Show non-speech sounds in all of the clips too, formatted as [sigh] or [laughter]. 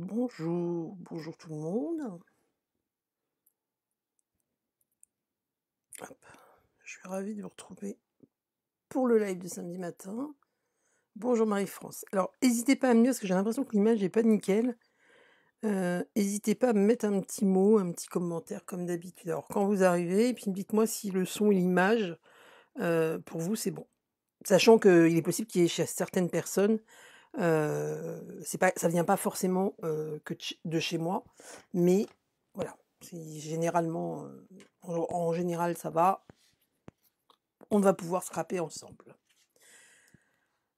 Bonjour, bonjour tout le monde. Je suis ravie de vous retrouver pour le live de samedi matin. Bonjour Marie-France. Alors, n'hésitez pas à me dire, parce que j'ai l'impression que l'image n'est pas nickel. Euh, n'hésitez pas à me mettre un petit mot, un petit commentaire comme d'habitude. Alors, quand vous arrivez, puis dites-moi si le son et l'image, euh, pour vous, c'est bon. Sachant qu'il est possible qu'il y ait chez certaines personnes euh, c'est pas, ça vient pas forcément euh, que de chez moi, mais voilà. Généralement, euh, en, général, ça va. On va pouvoir scraper ensemble.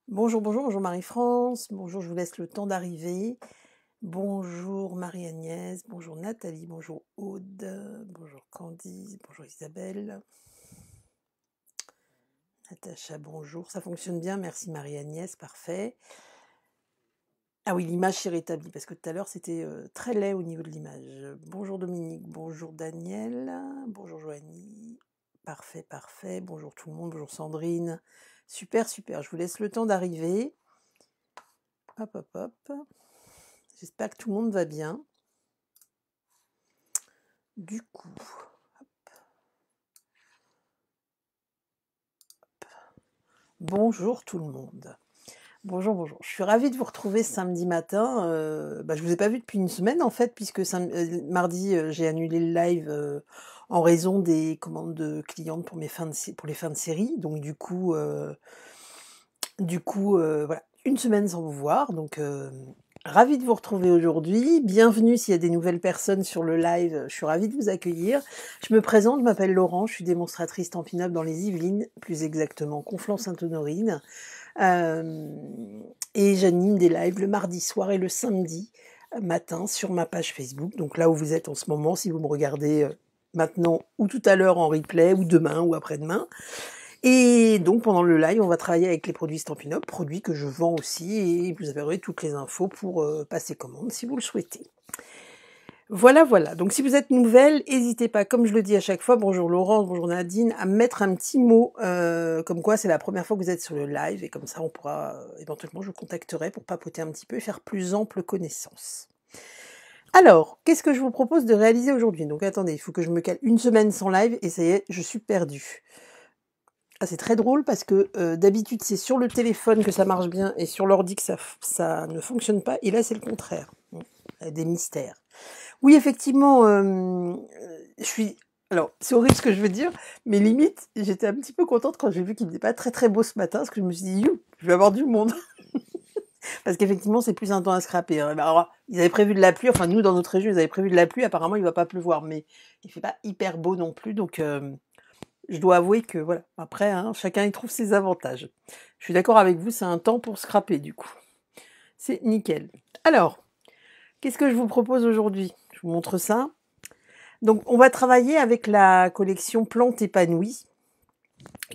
Bonjour, bonjour, bonjour Marie-France. Bonjour, je vous laisse le temps d'arriver. Bonjour Marie-Agnès, bonjour Nathalie, bonjour Aude, bonjour Candice, bonjour Isabelle. Natacha, bonjour. Ça fonctionne bien, merci Marie-Agnès, parfait. Ah oui, l'image s'est rétablie, parce que tout à l'heure, c'était très laid au niveau de l'image. Bonjour Dominique, bonjour Daniel, bonjour Joanie. Parfait, parfait. Bonjour tout le monde, bonjour Sandrine. Super, super. Je vous laisse le temps d'arriver. Hop, hop, hop. J'espère que tout le monde va bien. Du coup, hop. bonjour tout le monde. Bonjour, bonjour. Je suis ravie de vous retrouver samedi matin. je euh, ne bah, je vous ai pas vu depuis une semaine en fait, puisque euh, mardi euh, j'ai annulé le live en raison des commandes de clientes pour pour les fins de série. Donc du coup, du coup, voilà, une semaine sans vous voir. Donc Ravi de vous retrouver aujourd'hui. Bienvenue s'il y a des nouvelles personnes sur le live. Je suis ravie de vous accueillir. Je me présente, je m'appelle Laurent, je suis démonstratrice tampinable dans les Yvelines, plus exactement Conflans-Sainte-Honorine. Euh, et j'anime des lives le mardi soir et le samedi matin sur ma page Facebook. Donc là où vous êtes en ce moment, si vous me regardez euh, maintenant ou tout à l'heure en replay ou demain ou après-demain. Et donc pendant le live, on va travailler avec les produits Stampin' Up, produits que je vends aussi, et vous avez toutes les infos pour euh, passer commande si vous le souhaitez. Voilà, voilà. Donc si vous êtes nouvelle, n'hésitez pas, comme je le dis à chaque fois, bonjour Laurence, bonjour Nadine, à mettre un petit mot, euh, comme quoi c'est la première fois que vous êtes sur le live, et comme ça on pourra, euh, éventuellement je vous contacterai pour papoter un petit peu et faire plus ample connaissance. Alors, qu'est-ce que je vous propose de réaliser aujourd'hui Donc attendez, il faut que je me cale une semaine sans live, et ça y est, je suis perdue. Ah, c'est très drôle parce que euh, d'habitude c'est sur le téléphone que ça marche bien et sur l'ordi que ça, ne fonctionne pas. Et là c'est le contraire. Des mystères. Oui, effectivement, je suis. Alors, c'est horrible ce que je veux dire, mais limite, j'étais un petit peu contente quand j'ai vu qu'il n'était pas très très beau ce matin, parce que je me suis dit, you, je vais avoir du monde. [laughs] parce qu'effectivement, c'est plus un temps à scraper. Hein. Bah, alors, ils avaient prévu de la pluie, enfin, nous, dans notre région, ils avaient prévu de la pluie, apparemment, il ne va pas pleuvoir, mais il ne fait pas hyper beau non plus, donc je dois avouer que voilà, après, hein, chacun y trouve ses avantages. Je suis d'accord avec vous, c'est un temps pour scraper du coup. C'est nickel. Alors, qu'est-ce que je vous propose aujourd'hui Je vous montre ça. Donc, on va travailler avec la collection Plantes épanouies,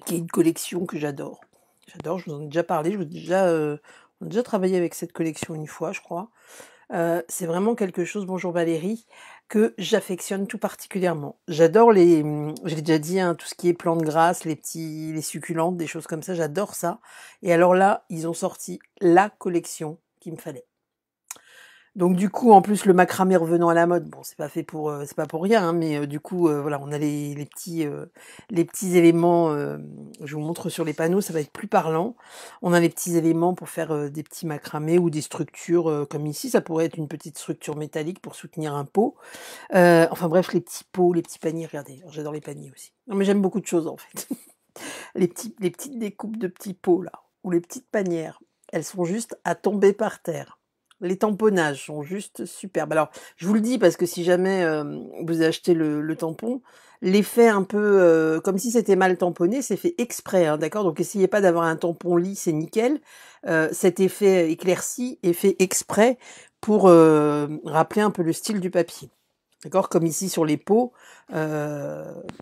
qui est une collection que j'adore. J'adore, je vous en ai déjà parlé, je vous ai déjà, euh, déjà travaillé avec cette collection une fois, je crois. Euh, c'est vraiment quelque chose, bonjour Valérie, que j'affectionne tout particulièrement. J'adore les, je déjà dit, hein, tout ce qui est plantes grasses, les petits, les succulentes, des choses comme ça, j'adore ça. Et alors là, ils ont sorti la collection qu'il me fallait. Donc du coup, en plus, le macramé revenant à la mode, bon, c'est pas fait pour, euh, c'est pas pour rien, hein, mais euh, du coup, euh, voilà, on a les, les petits, les petits éléments. je vous montre sur les panneaux, ça va être plus parlant. On a les petits éléments pour faire des petits macramés ou des structures comme ici. Ça pourrait être une petite structure métallique pour soutenir un pot. enfin bref, les petits pots, les petits paniers. Regardez, j'adore les paniers aussi. Non mais j'aime beaucoup de choses en fait. [laughs] les petits, les petites découpes de petits pots là ou les petites panières, elles sont juste à tomber par terre. Les tamponnages sont juste superbes. Alors, je vous le dis parce que si jamais vous achetez le, tampon, l'effet un peu comme si c'était mal tamponné, c'est fait exprès, hein, d'accord Donc, essayez pas d'avoir un tampon lisse, c'est nickel. cet effet éclairci est fait exprès pour rappeler un peu le style du papier. D'accord Comme ici sur les peaux,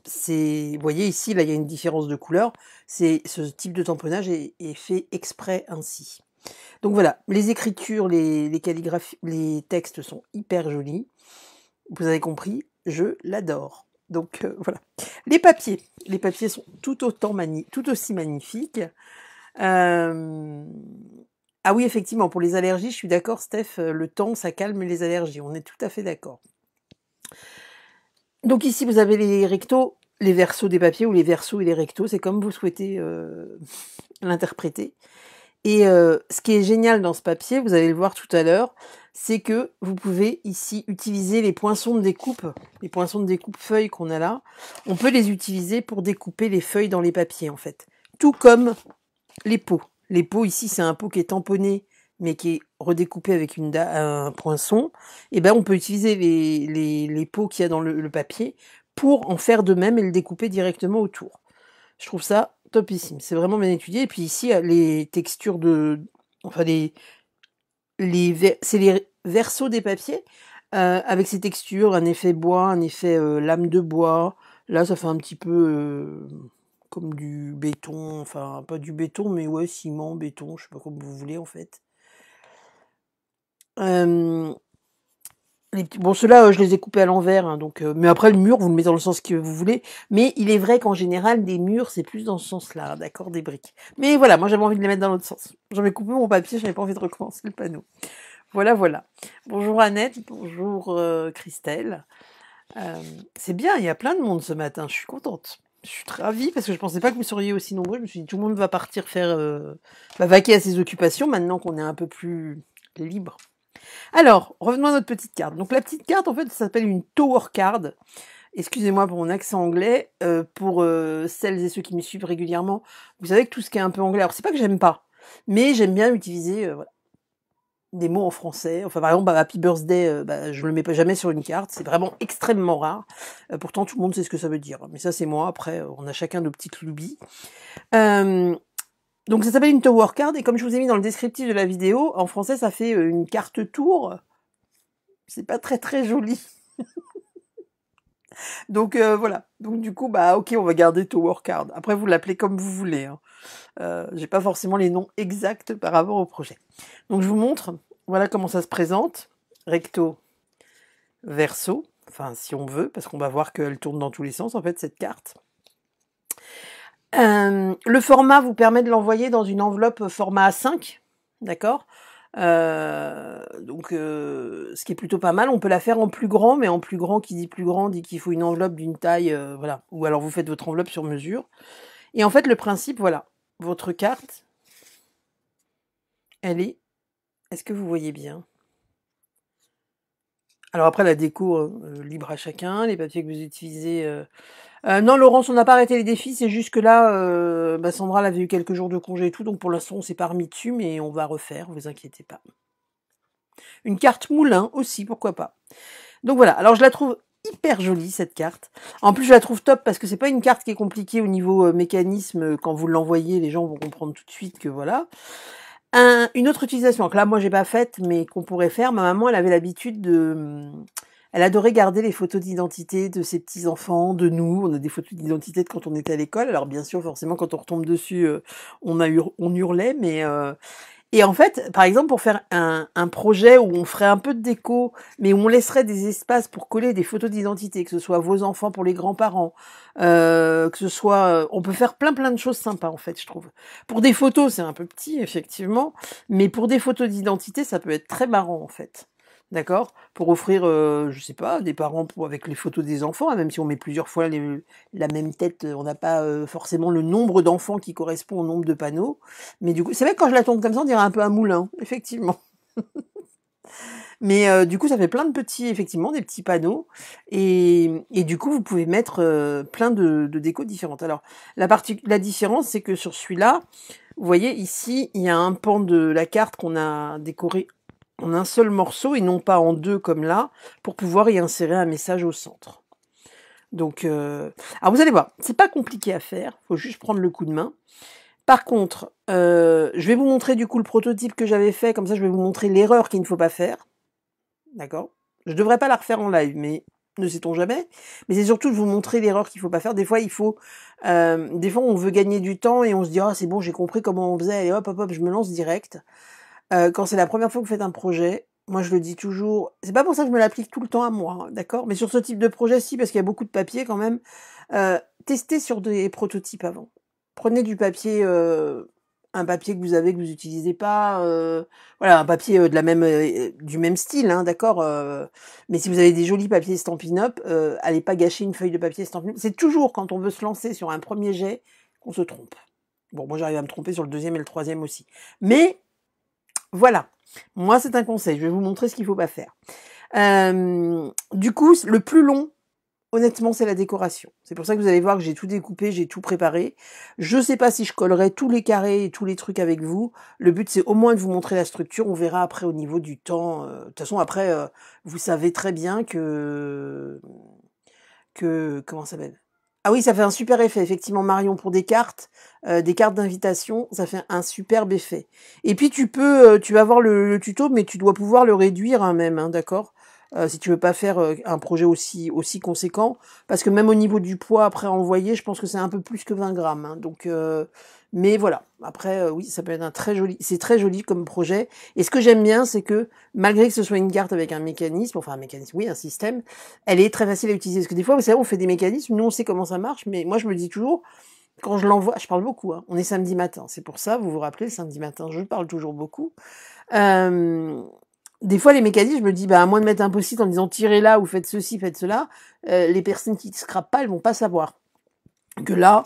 c'est, vous voyez ici, là, il y a une différence de couleur. C'est ce type de tamponnage est fait exprès ainsi. Donc voilà, les écritures, les, calligraphies, les textes sont hyper jolis. Vous avez compris, je l'adore. Donc euh, voilà. Les papiers. Les papiers sont tout autant tout aussi magnifiques. Euh, ah oui, effectivement, pour les allergies, je suis d'accord, Steph, euh, le temps, ça calme les allergies. On est tout à fait d'accord. Donc ici, vous avez les rectos, les versos des papiers, ou les versos et les rectos, c'est comme vous souhaitez l'interpréter. Et euh, ce qui est génial dans ce papier, vous allez le voir tout à l'heure, c'est que vous pouvez ici utiliser les poinçons de découpe, les poinçons de découpe feuilles qu'on a là. On peut les utiliser pour découper les feuilles dans les papiers en fait. Tout comme les pots. Les pots ici, c'est un pot qui est tamponné mais qui est redécoupé avec une un poinçon. Et eh ben on peut utiliser les, pots qu'il y a dans le papier pour en faire de même et le découper directement autour. Je trouve ça topissime. C'est vraiment bien étudié. Et puis ici, euh, les textures de. Enfin, les. les c'est les versos des papiers. Euh, avec ces textures, un effet bois, un effet euh, lame de bois. Là, ça fait un petit peu comme du béton. Enfin, pas du béton, mais ouais, ciment, béton, je sais pas comment vous voulez en fait. Bon, ceux-là, euh, je les ai coupés à l'envers, hein, donc. Euh, mais après, le mur, vous le mettez dans le sens que vous voulez. Mais il est vrai qu'en général, des murs, c'est plus dans ce sens-là, hein, d'accord, des briques. Mais voilà, moi, j'avais envie de les mettre dans l'autre sens. J'en ai coupé mon papier, j'avais pas envie de recommencer le panneau. Voilà, voilà. Bonjour Annette, bonjour euh, Christelle. c'est bien, il y a plein de monde ce matin, je suis contente. Je suis ravie parce que je pensais pas que vous seriez aussi nombreux. Je me suis dit tout le monde va partir faire, va vaquer à ses occupations maintenant qu'on est un peu plus libre. Alors, revenons à notre petite carte. Donc la petite carte, en fait, ça s'appelle une Tower Card. Excusez-moi pour mon accent anglais, euh, pour euh, celles et ceux qui me suivent régulièrement. Vous savez que tout ce qui est un peu anglais, alors c'est pas que j'aime pas, mais j'aime bien utiliser euh, des mots en français. Enfin, par exemple, Happy Birthday, bah, je ne le mets pas jamais sur une carte. C'est vraiment extrêmement rare. pourtant, tout le monde sait ce que ça veut dire. Mais ça, c'est moi. Après, on a chacun nos petits Euh, donc ça s'appelle une tower card et comme je vous ai mis dans le descriptif de la vidéo, en français ça fait euh, une carte tour. C'est pas très très joli. [laughs] Donc euh, voilà. Donc du coup bah ok on va garder tower card. Après vous l'appelez comme vous voulez. Hein. Euh, J'ai pas forcément les noms exacts par rapport au projet. Donc je vous montre. Voilà comment ça se présente. Recto, verso. Enfin si on veut parce qu'on va voir qu'elle tourne dans tous les sens en fait cette carte. Euh, le format vous permet de l'envoyer dans une enveloppe format A5, d'accord euh, donc, euh, ce qui est plutôt pas mal, on peut la faire en plus grand, mais en plus grand, qui dit plus grand, dit qu'il faut une enveloppe d'une taille, voilà. Ou alors vous faites votre enveloppe sur mesure. Et en fait, le principe, voilà, votre carte, elle est. Est-ce que vous voyez bien Alors après, la déco hein, libre à chacun, les papiers que vous utilisez euh, non, Laurence, on n'a pas arrêté les défis. C'est juste que là, euh, bah, Sandra avait eu quelques jours de congé et tout. Donc pour l'instant, on s'est pas remis dessus, mais on va refaire. Vous inquiétez pas. Une carte moulin aussi, pourquoi pas. Donc voilà. Alors je la trouve hyper jolie cette carte. En plus, je la trouve top parce que c'est pas une carte qui est compliquée au niveau euh, mécanisme. Quand vous l'envoyez, les gens vont comprendre tout de suite que voilà. une autre utilisation que là, moi, j'ai pas faite, mais qu'on pourrait faire. Ma maman, elle avait l'habitude de hum, elle adorait garder les photos d'identité de ses petits-enfants, de nous. On a des photos d'identité de quand on était à l'école. Alors bien sûr, forcément, quand on retombe dessus, euh, on, a on hurlait, mais... Euh, et en fait, par exemple, pour faire un, projet où on ferait un peu de déco, mais où on laisserait des espaces pour coller des photos d'identité, que ce soit vos enfants pour les grands-parents, euh, que ce soit... On peut faire plein plein de choses sympas, en fait, je trouve. Pour des photos, c'est un peu petit, effectivement, mais pour des photos d'identité, ça peut être très marrant, en fait d'accord Pour offrir, je euh, je sais pas, des parents avec les photos des enfants, hein, même si on met plusieurs fois la même tête, euh, on n'a pas euh, forcément le nombre d'enfants qui correspond au nombre de panneaux. Mais du coup, c'est vrai que quand je la tourne comme ça, on dirait un peu un moulin, [laughs] effectivement. Mais du coup, ça fait plein de petits, effectivement, des petits panneaux. Et, du coup, vous pouvez mettre plein de, décos différentes. Alors, la, la différence, c'est que sur celui-là, vous voyez ici, il y a un pan de la carte qu'on a décoré un seul morceau et non pas en deux comme là, pour pouvoir y insérer un message au centre. Donc, euh, alors vous allez voir, c'est pas compliqué à faire, faut juste prendre le coup de main. Par contre, euh, je vais vous montrer du coup le prototype que j'avais fait, comme ça je vais vous montrer l'erreur qu'il ne faut pas faire. D'accord Je devrais pas la refaire en live, mais ne sait-on jamais. Mais c'est surtout de vous montrer l'erreur qu'il ne faut pas faire. Des fois, il faut, euh, des fois, on veut gagner du temps et on se dit ah c'est bon, j'ai compris comment on faisait et hop hop hop, je me lance direct. Euh, quand c'est la première fois que vous faites un projet, moi je le dis toujours, c'est pas pour ça que je me l'applique tout le temps à moi, hein, d'accord Mais sur ce type de projet, si, parce qu'il y a beaucoup de papier quand même, euh, testez sur des prototypes avant. Prenez du papier, euh, un papier que vous avez, que vous n'utilisez pas, voilà, un papier de la même, du même style, hein, d'accord Mais si vous avez des jolis papiers Stampin' Up, allez pas gâcher une feuille de papier Stampin' Up. C'est toujours quand on veut se lancer sur un premier jet qu'on se trompe. Bon, moi j'arrive à me tromper sur le deuxième et le troisième aussi. Mais voilà. Moi, c'est un conseil. Je vais vous montrer ce qu'il ne faut pas faire. Euh, du coup, le plus long, honnêtement, c'est la décoration. C'est pour ça que vous allez voir que j'ai tout découpé, j'ai tout préparé. Je ne sais pas si je collerai tous les carrés et tous les trucs avec vous. Le but, c'est au moins de vous montrer la structure. On verra après au niveau du temps. Euh, de toute façon, après, euh, vous savez très bien que... que comment ça s'appelle ah oui, ça fait un super effet, effectivement, Marion, pour des cartes, euh, des cartes d'invitation, ça fait un superbe effet. Et puis tu peux, euh, tu vas voir le, tuto, mais tu dois pouvoir le réduire hein, même, hein, d'accord euh, si tu veux pas faire euh, un projet aussi aussi conséquent, parce que même au niveau du poids après envoyé, je pense que c'est un peu plus que 20 grammes. Hein. donc, euh, mais voilà. Après, oui, ça peut être un très joli, c'est très joli comme projet. Et ce que j'aime bien, c'est que malgré que ce soit une carte avec un mécanisme, enfin un mécanisme, oui, un système, elle est très facile à utiliser. Parce que des fois, vous savez, on fait des mécanismes, nous on sait comment ça marche, mais moi je me dis toujours, quand je l'envoie, je parle beaucoup, hein. on est samedi matin, c'est pour ça, vous vous rappelez, le samedi matin, je parle toujours beaucoup. Euh, des fois, les mécanismes, je me dis, bah, à moins de mettre un post-it en disant tirez là ou faites ceci, faites cela, euh, les personnes qui ne scrapent pas, elles vont pas savoir. Que là,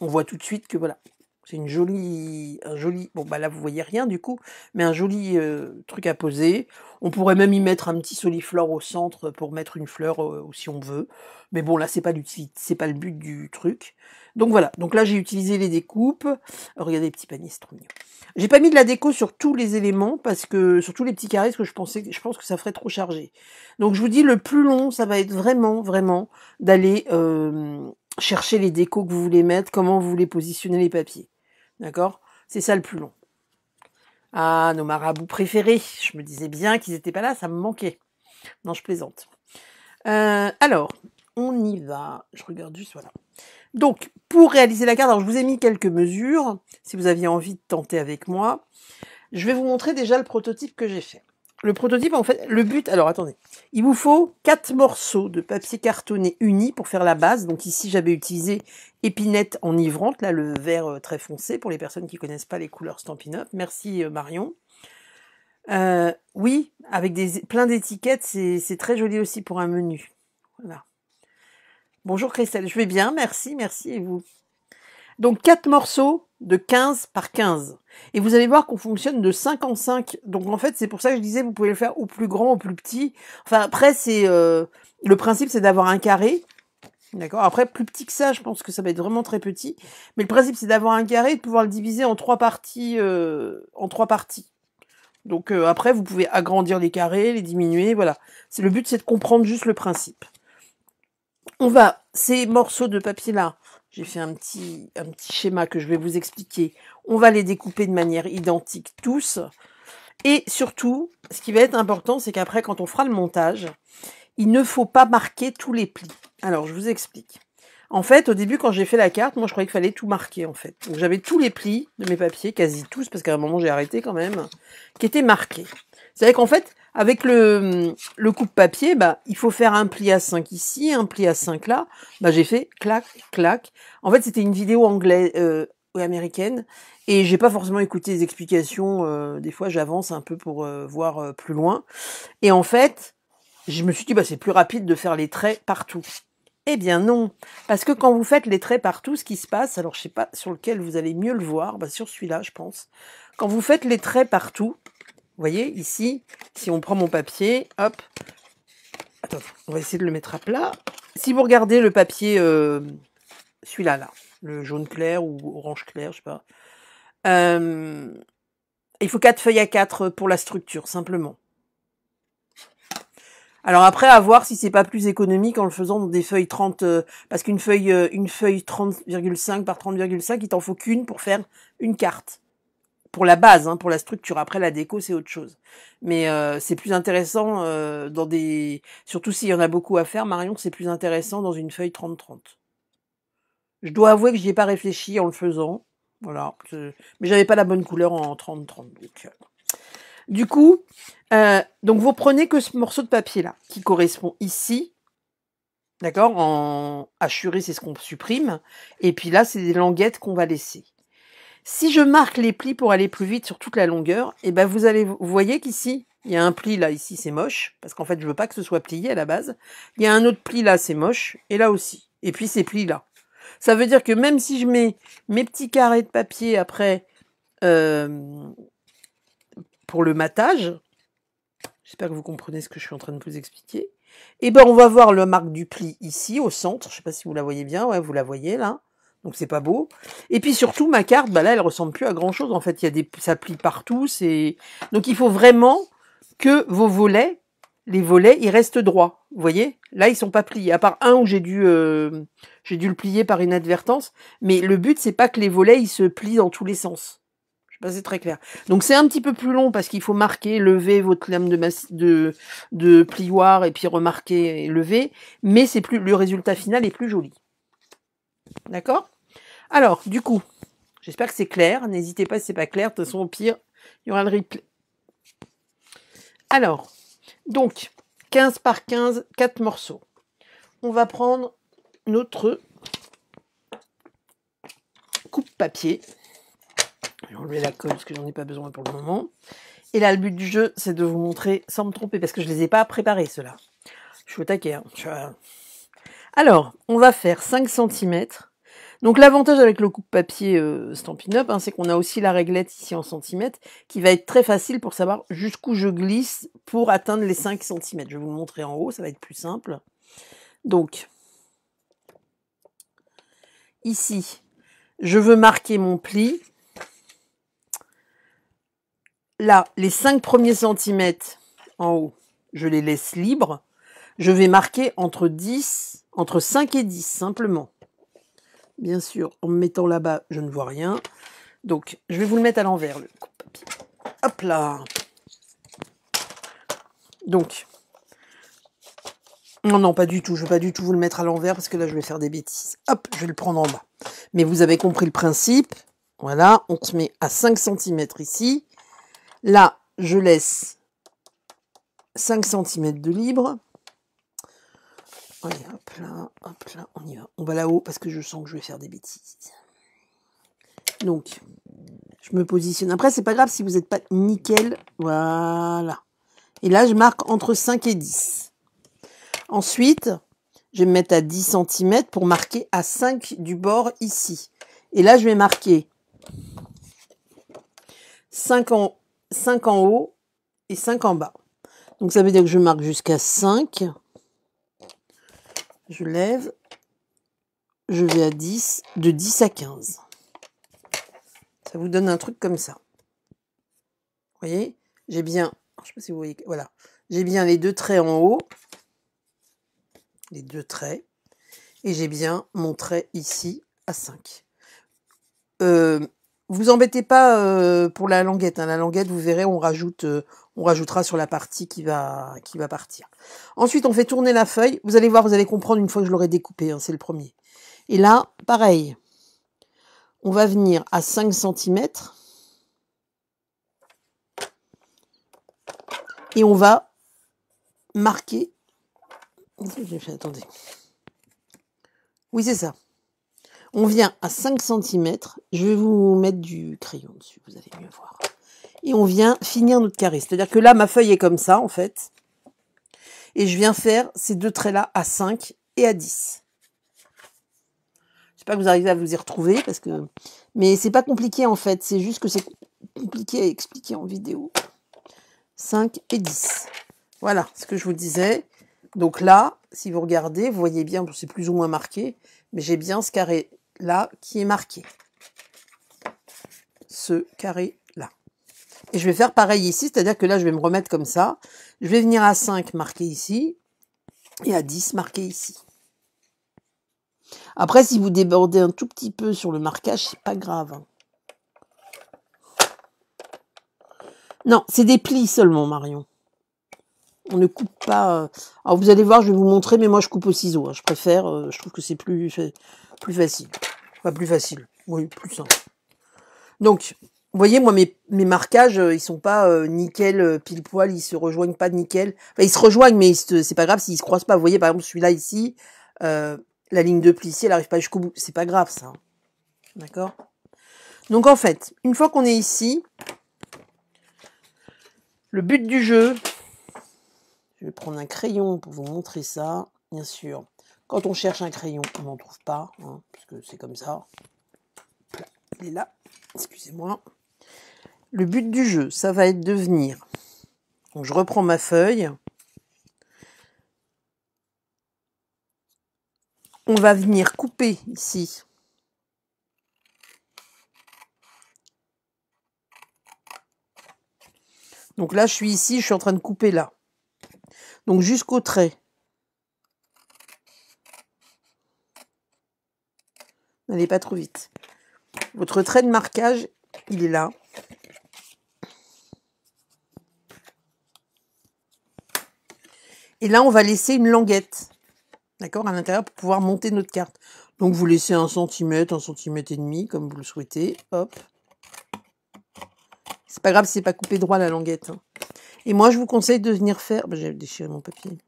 on voit tout de suite que voilà, c'est une jolie, un joli, bon bah là vous voyez rien du coup, mais un joli euh, truc à poser. On pourrait même y mettre un petit soliflore au centre pour mettre une fleur euh, si on veut. Mais bon là c'est pas c'est pas le but du truc. Donc voilà, donc là j'ai utilisé les découpes. regardez les petits paniers, c'est trop mignon. J'ai pas mis de la déco sur tous les éléments parce que sur tous les petits carrés, parce que je pensais, je pense que ça ferait trop chargé. Donc je vous dis, le plus long, ça va être vraiment, vraiment d'aller euh, chercher les décos que vous voulez mettre, comment vous voulez positionner les papiers. D'accord C'est ça le plus long. Ah, nos marabouts préférés. Je me disais bien qu'ils n'étaient pas là, ça me manquait. Non, je plaisante. Euh, alors, on y va. Je regarde juste, voilà. Donc, pour réaliser la carte, je vous ai mis quelques mesures, si vous aviez envie de tenter avec moi. Je vais vous montrer déjà le prototype que j'ai fait. Le prototype, en fait, le but, alors attendez, il vous faut quatre morceaux de papier cartonné unis pour faire la base. Donc ici, j'avais utilisé épinette enivrante, là le vert euh, très foncé pour les personnes qui connaissent pas les couleurs Stampin' Up. Merci euh, Marion. Euh, oui, avec des, plein d'étiquettes, c'est très joli aussi pour un menu. Voilà. Bonjour Christelle, je vais bien, merci, merci et vous. Donc quatre morceaux de 15 par 15. Et vous allez voir qu'on fonctionne de 5 en 5. Donc en fait, c'est pour ça que je disais, vous pouvez le faire au plus grand, au plus petit. Enfin après, c'est euh, le principe, c'est d'avoir un carré. D'accord Après, plus petit que ça, je pense que ça va être vraiment très petit. Mais le principe, c'est d'avoir un carré et de pouvoir le diviser en trois parties. Euh, en trois parties. Donc euh, après, vous pouvez agrandir les carrés, les diminuer, voilà. C'est le but, c'est de comprendre juste le principe on va, ces morceaux de papier-là, j'ai fait un petit, un petit schéma que je vais vous expliquer. On va les découper de manière identique tous. Et surtout, ce qui va être important, c'est qu'après, quand on fera le montage, il ne faut pas marquer tous les plis. Alors, je vous explique. En fait, au début, quand j'ai fait la carte, moi, je croyais qu'il fallait tout marquer, en fait. Donc, j'avais tous les plis de mes papiers, quasi tous, parce qu'à un moment, j'ai arrêté quand même, qui étaient marqués. C'est-à-dire qu'en fait, avec le, le coupe-papier, bah, il faut faire un pli à 5 ici, un pli à 5 là. Bah, j'ai fait clac, clac. En fait, c'était une vidéo anglaise, euh, américaine, et j'ai pas forcément écouté les explications. Euh, des fois, j'avance un peu pour euh, voir euh, plus loin. Et en fait, je me suis dit, bah, c'est plus rapide de faire les traits partout. Eh bien non, parce que quand vous faites les traits partout, ce qui se passe, alors je sais pas sur lequel vous allez mieux le voir, bah, sur celui-là, je pense. Quand vous faites les traits partout, vous voyez, ici, si on prend mon papier, hop, on va essayer de le mettre à plat. Si vous regardez le papier, euh, celui-là, le jaune clair ou orange clair, je sais pas, euh, il faut quatre feuilles à 4 pour la structure, simplement. Alors après, à voir si c'est pas plus économique en le faisant dans des feuilles 30, euh, parce qu'une feuille, une feuille 30,5 par 30,5, il t'en faut qu'une pour faire une carte pour la base, hein, pour la structure. Après, la déco, c'est autre chose. Mais euh, c'est plus intéressant euh, dans des... Surtout s'il y en a beaucoup à faire, Marion, c'est plus intéressant dans une feuille 30-30. Je dois avouer que n'y ai pas réfléchi en le faisant. Voilà. Mais j'avais pas la bonne couleur en 30-30. Euh. Du coup, donc vous prenez que ce morceau de papier-là, qui correspond ici, d'accord En hachuré, c'est ce qu'on supprime. Et puis là, c'est des languettes qu'on va laisser. Si je marque les plis pour aller plus vite sur toute la longueur, et eh ben vous allez vous voyez qu'ici, il y a un pli là, ici c'est moche, parce qu'en fait je veux pas que ce soit plié à la base. Il y a un autre pli là, c'est moche, et là aussi. Et puis ces plis là. Ça veut dire que même si je mets mes petits carrés de papier après euh, pour le matage, j'espère que vous comprenez ce que je suis en train de vous expliquer. Et eh ben on va voir la marque du pli ici au centre, je sais pas si vous la voyez bien, ouais, vous la voyez là donc c'est pas beau. Et puis surtout, ma carte, bah là, elle ressemble plus à grand chose. En fait, il y a des, ça plie partout. C'est donc il faut vraiment que vos volets, les volets, ils restent droits. Vous voyez, là, ils sont pas pliés. À part un où j'ai dû, euh, j'ai dû le plier par inadvertance. Mais le but, c'est pas que les volets, ils se plient dans tous les sens. Je sais pas, c'est très clair. Donc c'est un petit peu plus long parce qu'il faut marquer, lever votre lame de, de de plioir et puis remarquer et lever. Mais c'est plus, le résultat final est plus joli. D'accord Alors, du coup, j'espère que c'est clair. N'hésitez pas si c'est pas clair. De toute façon, au pire, il y aura le replay. Alors, donc, 15 par 15, 4 morceaux. On va prendre notre coupe papier. Je vais enlever la colle parce que j'en ai pas besoin pour le moment. Et là, le but du jeu, c'est de vous montrer sans me tromper parce que je les ai pas préparés, ceux-là. Je suis au taquet. Hein. Alors, on va faire 5 cm. Donc l'avantage avec le coupe-papier euh, Stampin' Up, hein, c'est qu'on a aussi la réglette ici en centimètres, qui va être très facile pour savoir jusqu'où je glisse pour atteindre les 5 cm. Je vais vous le montrer en haut, ça va être plus simple. Donc, ici, je veux marquer mon pli. Là, les 5 premiers centimètres en haut, je les laisse libres. Je vais marquer entre 10 entre 5 et 10 simplement. Bien sûr, en me mettant là-bas, je ne vois rien. Donc, je vais vous le mettre à l'envers, le papier Hop là Donc, non, non, pas du tout. Je ne vais pas du tout vous le mettre à l'envers parce que là, je vais faire des bêtises. Hop, je vais le prendre en bas. Mais vous avez compris le principe. Voilà, on se met à 5 cm ici. Là, je laisse 5 cm de libre on y va. On va là-haut parce que je sens que je vais faire des bêtises. Donc, je me positionne. Après, c'est pas grave si vous n'êtes pas nickel. Voilà. Et là, je marque entre 5 et 10. Ensuite, je vais me mettre à 10 cm pour marquer à 5 du bord ici. Et là, je vais marquer 5 en, 5 en haut et 5 en bas. Donc, ça veut dire que je marque jusqu'à 5. Je lève. Je vais à 10, de 10 à 15. Ça vous donne un truc comme ça. Vous voyez J'ai bien, je sais pas si vous voyez, voilà. J'ai bien les deux traits en haut, les deux traits, et j'ai bien mon trait ici à 5. Euh, vous vous embêtez pas euh, pour la languette. Hein. La languette, vous verrez, on euh, rajoutera sur la partie qui va, partir. Ensuite, on fait tourner la feuille. Vous allez voir, vous allez comprendre une fois que je l'aurai découpé, hein, c'est le premier. Et là, pareil. On va venir à 5 cm. Et on va marquer. Attendez. Oui, c'est ça. On vient à 5 cm. Je vais vous mettre du crayon dessus, vous allez mieux voir. Et on vient finir notre carré. C'est-à-dire que là, ma feuille est comme ça, en fait. Et je viens faire ces deux traits-là à 5 et à 10. Je sais pas que vous arrivez à vous y retrouver, parce que... Mais c'est pas compliqué, en fait. C'est juste que c'est compliqué à expliquer en vidéo. 5 et 10. Voilà ce que je vous disais. Donc là, si vous regardez, vous voyez bien, c'est plus ou moins marqué, mais j'ai bien ce carré là qui est marqué. Ce carré là. Et je vais faire pareil ici, c'est-à-dire que là je vais me remettre comme ça. Je vais venir à 5 marqué ici et à 10 marqué ici. Après, si vous débordez un tout petit peu sur le marquage, c'est pas grave. Hein. Non, c'est des plis seulement, Marion. On ne coupe pas. Euh. Alors vous allez voir, je vais vous montrer, mais moi je coupe au ciseau. Hein. Je préfère, euh, je trouve que c'est plus, plus facile. Pas plus facile. Oui, plus simple. Donc, vous voyez, moi, mes, mes marquages, euh, ils sont pas euh, nickel, euh, pile poil, ils se rejoignent pas nickel. Enfin, ils se rejoignent, mais c'est pas grave s'ils se croisent pas. Vous voyez, par exemple, celui-là ici, la ligne de plissier elle arrive pas jusqu'au bout. C'est pas grave, ça. Hein. D'accord Donc, en fait, une fois qu'on est ici, le but du jeu, je vais prendre un crayon pour vous montrer ça, bien sûr. Quand on cherche un crayon, on n'en trouve pas, hein, puisque c'est comme ça. Il est là, excusez-moi. Le but du jeu, ça va être de venir. Donc je reprends ma feuille. On va venir couper ici. Donc là, je suis ici, je suis en train de couper là. Donc jusqu'au trait. N'allez pas trop vite. Votre trait de marquage, il est là. Et là, on va laisser une languette, d'accord, à l'intérieur pour pouvoir monter notre carte. Donc, vous laissez un centimètre, un centimètre et demi, comme vous le souhaitez. Hop. C'est pas grave, c'est pas coupé droit la languette. Hein. Et moi, je vous conseille de venir faire... j'avais bah, J'ai déchiré mon papier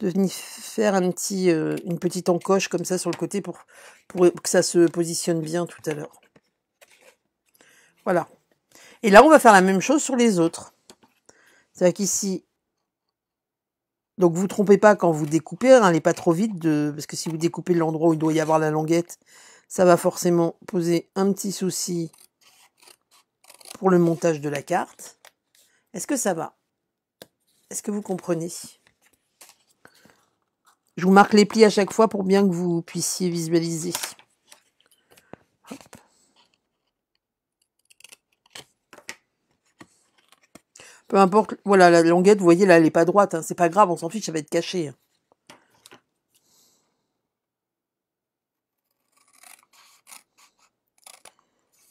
de venir faire un petit, euh, une petite encoche comme ça sur le côté pour, que ça se positionne bien tout à l'heure. Voilà. Et là, on va faire la même chose sur les autres. C'est-à-dire qu'ici, donc vous ne trompez pas quand vous découpez, n'allez hein, pas trop vite, parce que si vous découpez l'endroit où il doit y avoir la languette, ça va forcément poser un petit souci pour le montage de la carte. Est-ce que ça va Est-ce que vous comprenez je vous marque les plis à chaque fois pour bien que vous puissiez visualiser. Peu importe, voilà, la languette, vous voyez, là, elle n'est pas droite. Hein. C'est pas grave, on s'en fiche, ça va être caché. Hein.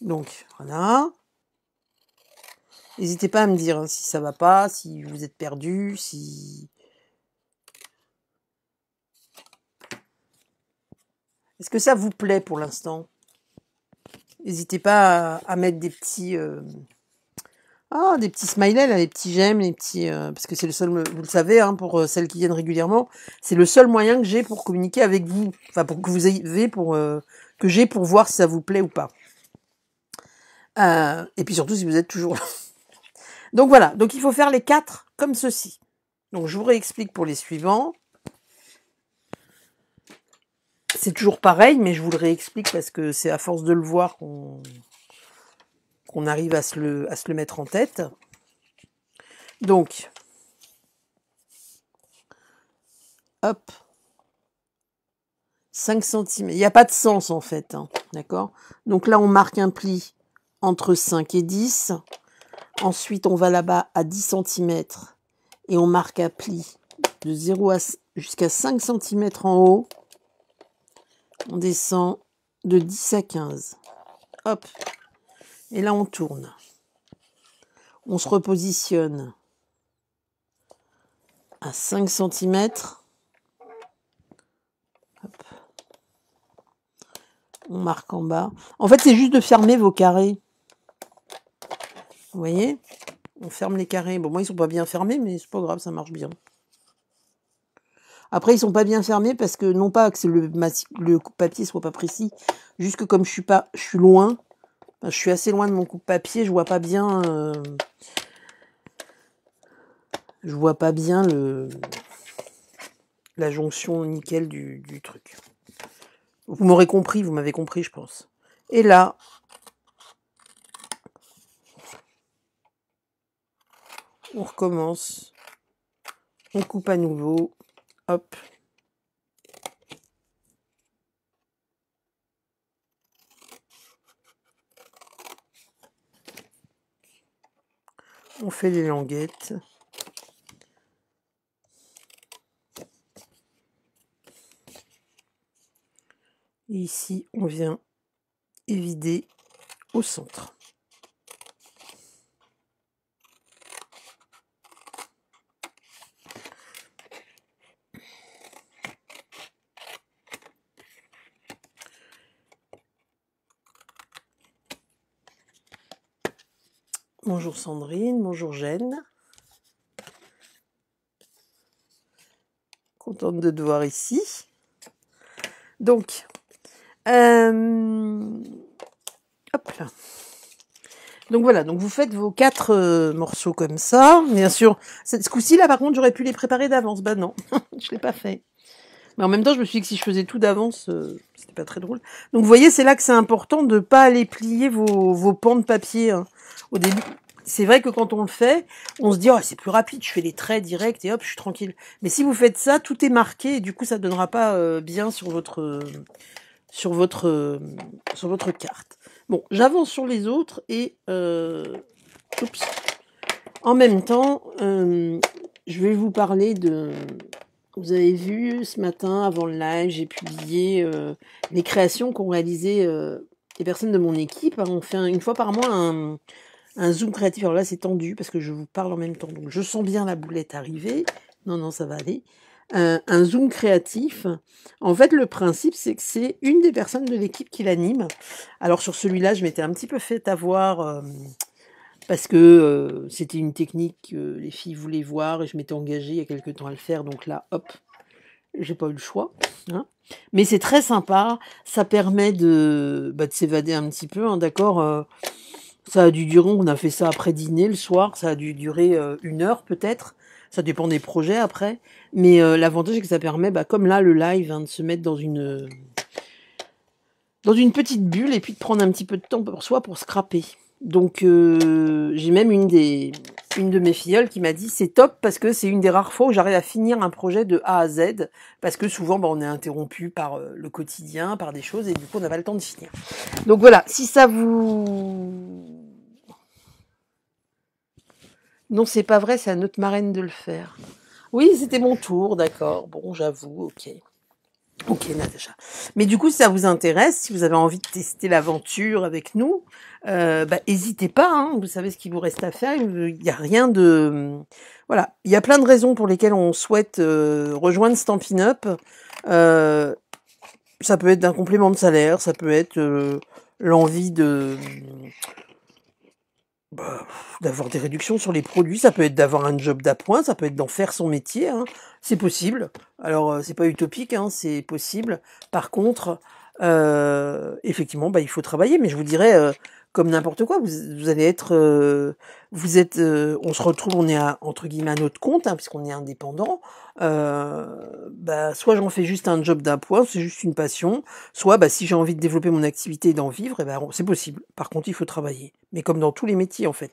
Donc, voilà. N'hésitez pas à me dire hein, si ça va pas, si vous êtes perdu, si Est-ce que ça vous plaît pour l'instant N'hésitez pas à, mettre des petits... Euh, ah, des petits smileys, petits j'aime, les petits... Euh, parce que c'est le seul, vous le savez, hein, pour euh, celles qui viennent régulièrement, c'est le seul moyen que j'ai pour communiquer avec vous. Enfin, pour que vous ayez... Pour, que j'ai pour voir si ça vous plaît ou pas. et puis surtout si vous êtes toujours là. Donc voilà, donc il faut faire les quatre comme ceci. Donc je vous réexplique pour les suivants. C'est toujours pareil, mais je vous le réexplique parce que c'est à force de le voir qu'on arrive à se, le, à se le mettre en tête. Donc, hop, 5 cm. Il n'y a pas de sens en fait, hein, d'accord Donc là, on marque un pli entre 5 et 10. Ensuite, on va là-bas à 10 cm et on marque un pli de 0 jusqu'à 5 cm en haut on descend de 10 à 15. Hop. Et là, on tourne. On se repositionne à 5 cm. On marque en bas. En fait, c'est juste de fermer vos carrés. Vous voyez On ferme les carrés. Bon, moi, ils sont pas bien fermés, mais c'est pas grave, ça marche bien. Après, ils sont pas bien fermés parce que non pas que le, le coupe-papier soit pas précis, juste que comme je suis pas, je suis loin, ben, je suis assez loin de mon coupe-papier, je vois pas bien, euh, je vois pas bien le la jonction nickel du, du truc. Vous m'aurez compris, vous m'avez compris, je pense. Et là, on recommence, on coupe à nouveau. On fait les languettes. ici, on vient évider au centre. Bonjour Sandrine, bonjour Gêne. Contente de te voir ici. Donc, euh, hop là. Donc voilà, donc vous faites vos quatre euh, morceaux comme ça. Bien sûr, ce coup-ci là, par contre, j'aurais pu les préparer d'avance. Bah ben non, [laughs] je l'ai pas fait. Mais en même temps, je me suis dit que si je faisais tout d'avance, euh, c'était pas très drôle. Donc vous voyez, c'est là que c'est important de ne pas aller plier vos, pans de papier. Hein. Au début, c'est vrai que quand on le fait, on se dit oh, c'est plus rapide, je fais les traits directs et hop, je suis tranquille. Mais si vous faites ça, tout est marqué et du coup ça ne donnera pas euh, bien sur votre euh, sur votre euh, sur votre carte. Bon, j'avance sur les autres et En même temps, je vais vous parler de vous avez vu ce matin avant le live, j'ai publié les créations qu'ont réalisées les personnes de mon équipe. On fait une fois par mois un un zoom créatif, alors là c'est tendu parce que je vous parle en même temps, donc je sens bien la boulette arriver. Non, non, ça va aller. Euh, un zoom créatif. En fait, le principe, c'est que c'est une des personnes de l'équipe qui l'anime. Alors sur celui-là, je m'étais un petit peu fait avoir euh, parce que euh, c'était une technique que les filles voulaient voir et je m'étais engagée il y a quelque temps à le faire. Donc là, hop, j'ai pas eu le choix. Hein. Mais c'est très sympa, ça permet de, bah, s'évader un petit peu, hein, d'accord. Ça a dû durer, on a fait ça après dîner le soir, ça a dû durer euh, une heure peut-être, ça dépend des projets après. Mais euh, l'avantage c'est que ça permet, bah, comme là le live, hein, de se mettre dans une euh, dans une petite bulle et puis de prendre un petit peu de temps pour soi pour scraper. Donc euh, j'ai même une de mes filleules qui m'a dit c'est top parce que c'est une des rares fois où j'arrive à finir un projet de A à Z parce que souvent bah, on est interrompu par euh, le quotidien, par des choses et du coup on n'a pas le temps de finir. Donc voilà, si ça vous non c'est pas vrai, c'est à notre marraine de le faire. Oui, c'était mon tour, d'accord. Bon, j'avoue, ok. Ok, Natacha. Mais du coup, si ça vous intéresse, si vous avez envie de tester l'aventure avec nous, euh, bah, n'hésitez pas. Hein. vous savez ce qu'il vous reste à faire. Il n'y a rien de... Hum, voilà. Il y a plein de raisons pour lesquelles on souhaite euh, rejoindre Stampin' Up. Euh, ça peut être d'un complément de salaire, ça peut être l'envie de hum, bah, d'avoir des réductions sur les produits, ça peut être d'avoir un job d'appoint, ça peut être d'en faire son métier, hein. c'est possible. Alors euh, c'est pas utopique, hein, c'est possible. Par contre, euh, effectivement, bah, il faut travailler. Mais je vous dirais, euh, comme n'importe quoi, vous, allez être, euh, vous êtes, on se retrouve, on est à, entre guillemets à notre compte, hein, puisqu'on est indépendant. bah, soit j'en fais juste un job d'appoint, c'est juste une passion. Soit, bah, si j'ai envie de développer mon activité et d'en vivre, et eh ben, c'est possible. Par contre, il faut travailler. Mais comme dans tous les métiers, en fait.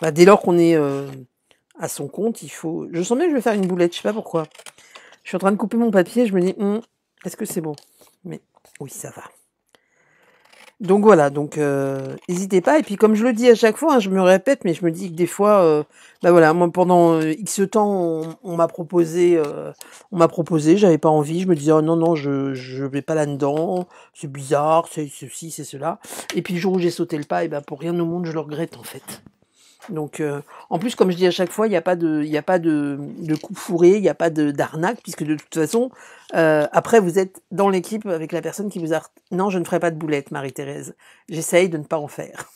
Bah, dès lors qu'on est à son compte, il faut. Je sens bien que je vais faire une boulette, je sais pas pourquoi. Je suis en train de couper mon papier, je me dis, hmm, est-ce que c'est bon Mais oui, ça va. Donc voilà, donc euh, n'hésitez pas. Et puis comme je le dis à chaque fois, hein, je me répète, mais je me dis que des fois, euh, bah voilà, moi pendant euh, X temps, on, m'a proposé, on m'a proposé, j'avais pas envie, je me disais oh non non, je ne vais pas là-dedans, c'est bizarre, c'est ceci, c'est cela. Et puis le jour où j'ai sauté le pas, et eh ben pour rien au monde, je le regrette en fait. Donc, euh, en plus, comme je dis à chaque fois, il n'y a pas de, il a pas de, coup fourré, il n'y a pas de d'arnaque, puisque de toute façon, euh, après, vous êtes dans l'équipe avec la personne qui vous a. Non, je ne ferai pas de boulette, Marie-Thérèse. J'essaye de ne pas en faire.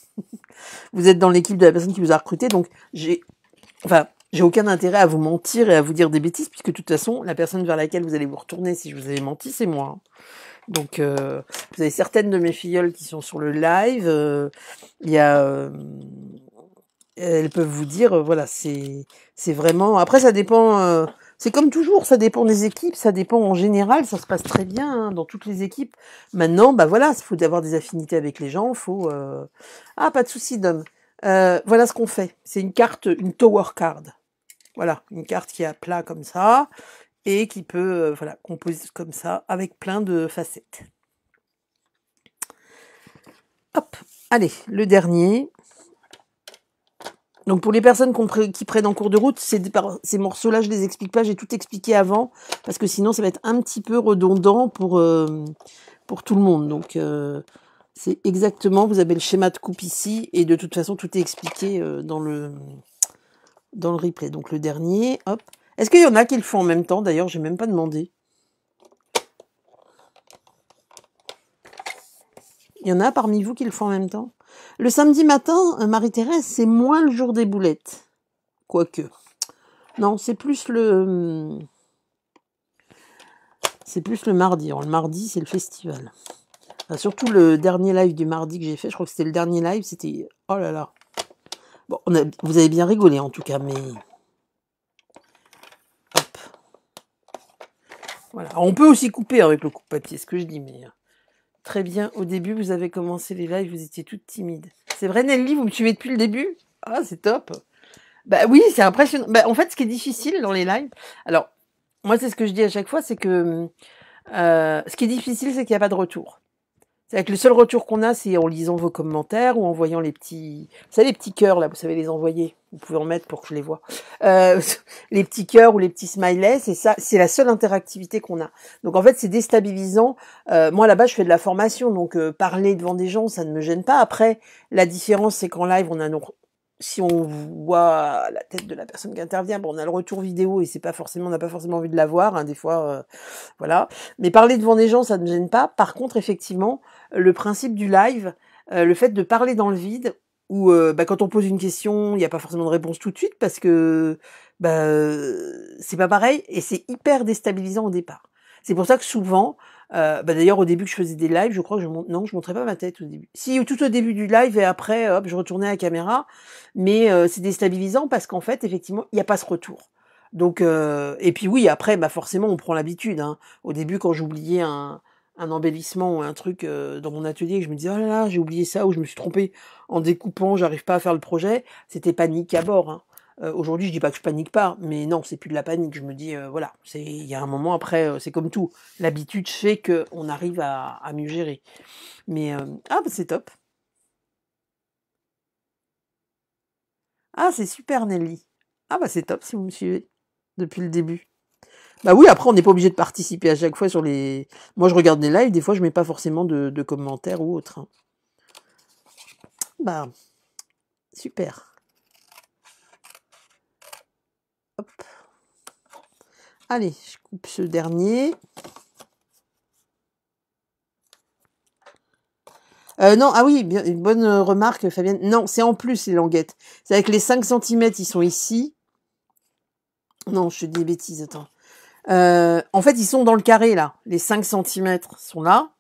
[laughs] vous êtes dans l'équipe de la personne qui vous a recruté, donc j'ai, enfin, j'ai aucun intérêt à vous mentir et à vous dire des bêtises, puisque de toute façon, la personne vers laquelle vous allez vous retourner si je vous ai menti, c'est moi. Donc, euh, vous avez certaines de mes filleules qui sont sur le live. Il y a elles peuvent vous dire, voilà, c'est c'est vraiment. Après, ça dépend. c'est comme toujours, ça dépend des équipes, ça dépend en général, ça se passe très bien hein, dans toutes les équipes. Maintenant, bah voilà, il faut avoir des affinités avec les gens, faut. Ah, pas de souci, Dom. Euh, voilà ce qu'on fait. C'est une carte, une tower card. Voilà, une carte qui est à plat comme ça et qui peut, voilà, composer comme ça avec plein de facettes. Hop, allez, le dernier. Donc pour les personnes qui prennent en cours de route, ces, morceaux-là, je les explique pas, j'ai tout expliqué avant, parce que sinon ça va être un petit peu redondant pour, euh, pour tout le monde. Donc euh, c'est exactement, vous avez le schéma de coupe ici, et de toute façon tout est expliqué euh, dans, le, dans le replay. Donc le dernier, hop. Est-ce qu'il y en a qui le font en même temps D'ailleurs, j'ai même pas demandé. Il y en a parmi vous qui le font en même temps le samedi matin, euh, Marie-Thérèse, c'est moins le jour des boulettes. Quoique. Non, c'est plus le. Hmm, c'est plus le mardi. le mardi, c'est le festival. surtout le dernier live du mardi que j'ai fait. Je crois que c'était le dernier live. C'était. Oh là là. Bon, vous avez bien rigolé en tout cas, mais. Hop. Voilà. on peut aussi couper avec le coupe-papier, ce que je dis, mais. Euh, Très bien. Au début, vous avez commencé les lives, vous étiez toute timide. C'est vrai, Nelly, vous me suivez depuis le début Ah, c'est top. Bah oui, c'est impressionnant. Bah, en fait, ce qui est difficile dans les lives, alors moi, c'est ce que je dis à chaque fois, c'est que euh, ce qui est difficile, c'est qu'il n'y a pas de retour. C'est-à-dire que le seul retour qu'on a, c'est en lisant vos commentaires ou en voyant les petits, ça les petits cœurs là, vous savez les envoyer. Vous pouvez en mettre pour que je les vois. Euh, [laughs] les petits cœurs ou les petits smileys, c'est ça, c'est la seule interactivité qu'on a. Donc en fait, c'est déstabilisant. Euh, moi là-bas, je fais de la formation, donc euh, parler devant des gens, ça ne me gêne pas. Après, la différence, c'est qu'en live, on a nos, si on voit la tête de la personne qui intervient, bon, on a le retour vidéo et c'est pas forcément, on n'a pas forcément envie de la voir, hein, des fois, euh, voilà. Mais parler devant des gens, ça ne gêne pas. Par contre, effectivement, le principe du live, euh, le fait de parler dans le vide, où euh, bah, quand on pose une question, il n'y a pas forcément de réponse tout de suite parce que bah, c'est pas pareil et c'est hyper déstabilisant au départ. C'est pour ça que souvent, euh, bah d'ailleurs au début que je faisais des lives, je crois que je non, je montrais pas ma tête au début. Si tout au début du live et après, hop, je retournais à la caméra, mais euh, c'est déstabilisant parce qu'en fait, effectivement, il n'y a pas ce retour. Donc euh, et puis oui, après, bah forcément, on prend l'habitude. Hein. Au début, quand j'oubliais un, un embellissement ou un truc dans mon atelier je me disais oh là là j'ai oublié ça ou je me suis trompé en découpant j'arrive pas à faire le projet c'était panique à bord hein. Euh, aujourd'hui, je dis pas que je panique pas, mais non, c'est plus de la panique. Je me dis, euh, voilà, il y a un moment après, euh, c'est comme tout. L'habitude fait que on arrive à, mieux gérer. Mais ah, bah, c'est top. Ah, c'est super Nelly. Ah bah c'est top si vous me suivez depuis le début. Bah oui, après on n'est pas obligé de participer à chaque fois sur les. Moi je regarde des lives, des fois je mets pas forcément de, commentaires ou autre. Hein. Bah super. Allez, je coupe ce dernier. Euh, non, ah oui, une bonne remarque, Fabienne. Non, c'est en plus les languettes. C'est avec les 5 cm, ils sont ici. Non, je dis des bêtises, attends. Euh, en fait, ils sont dans le carré, là. Les 5 cm sont là.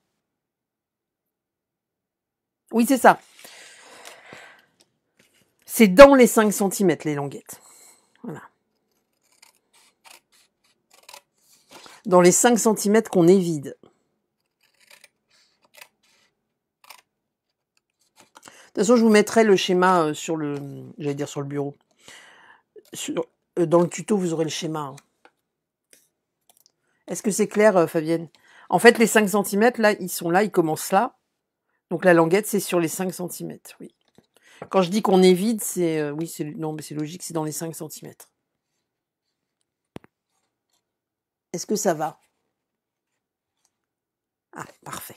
Oui, c'est ça. C'est dans les 5 cm, les languettes. dans les 5 cm qu'on évide. De toute façon, je vous mettrai le schéma euh, sur le, j'allais dire sur le bureau. Euh, dans le tuto, vous aurez le schéma. Hein. Est-ce que c'est clair, euh, Fabienne En fait, les 5 cm, là, ils sont là, ils commencent là. Donc la languette, c'est sur les 5 cm, oui. Quand je dis qu'on évide, c'est... oui, c'est, non, mais c'est logique, c'est dans les 5 cm. Est-ce que ça va Ah, parfait.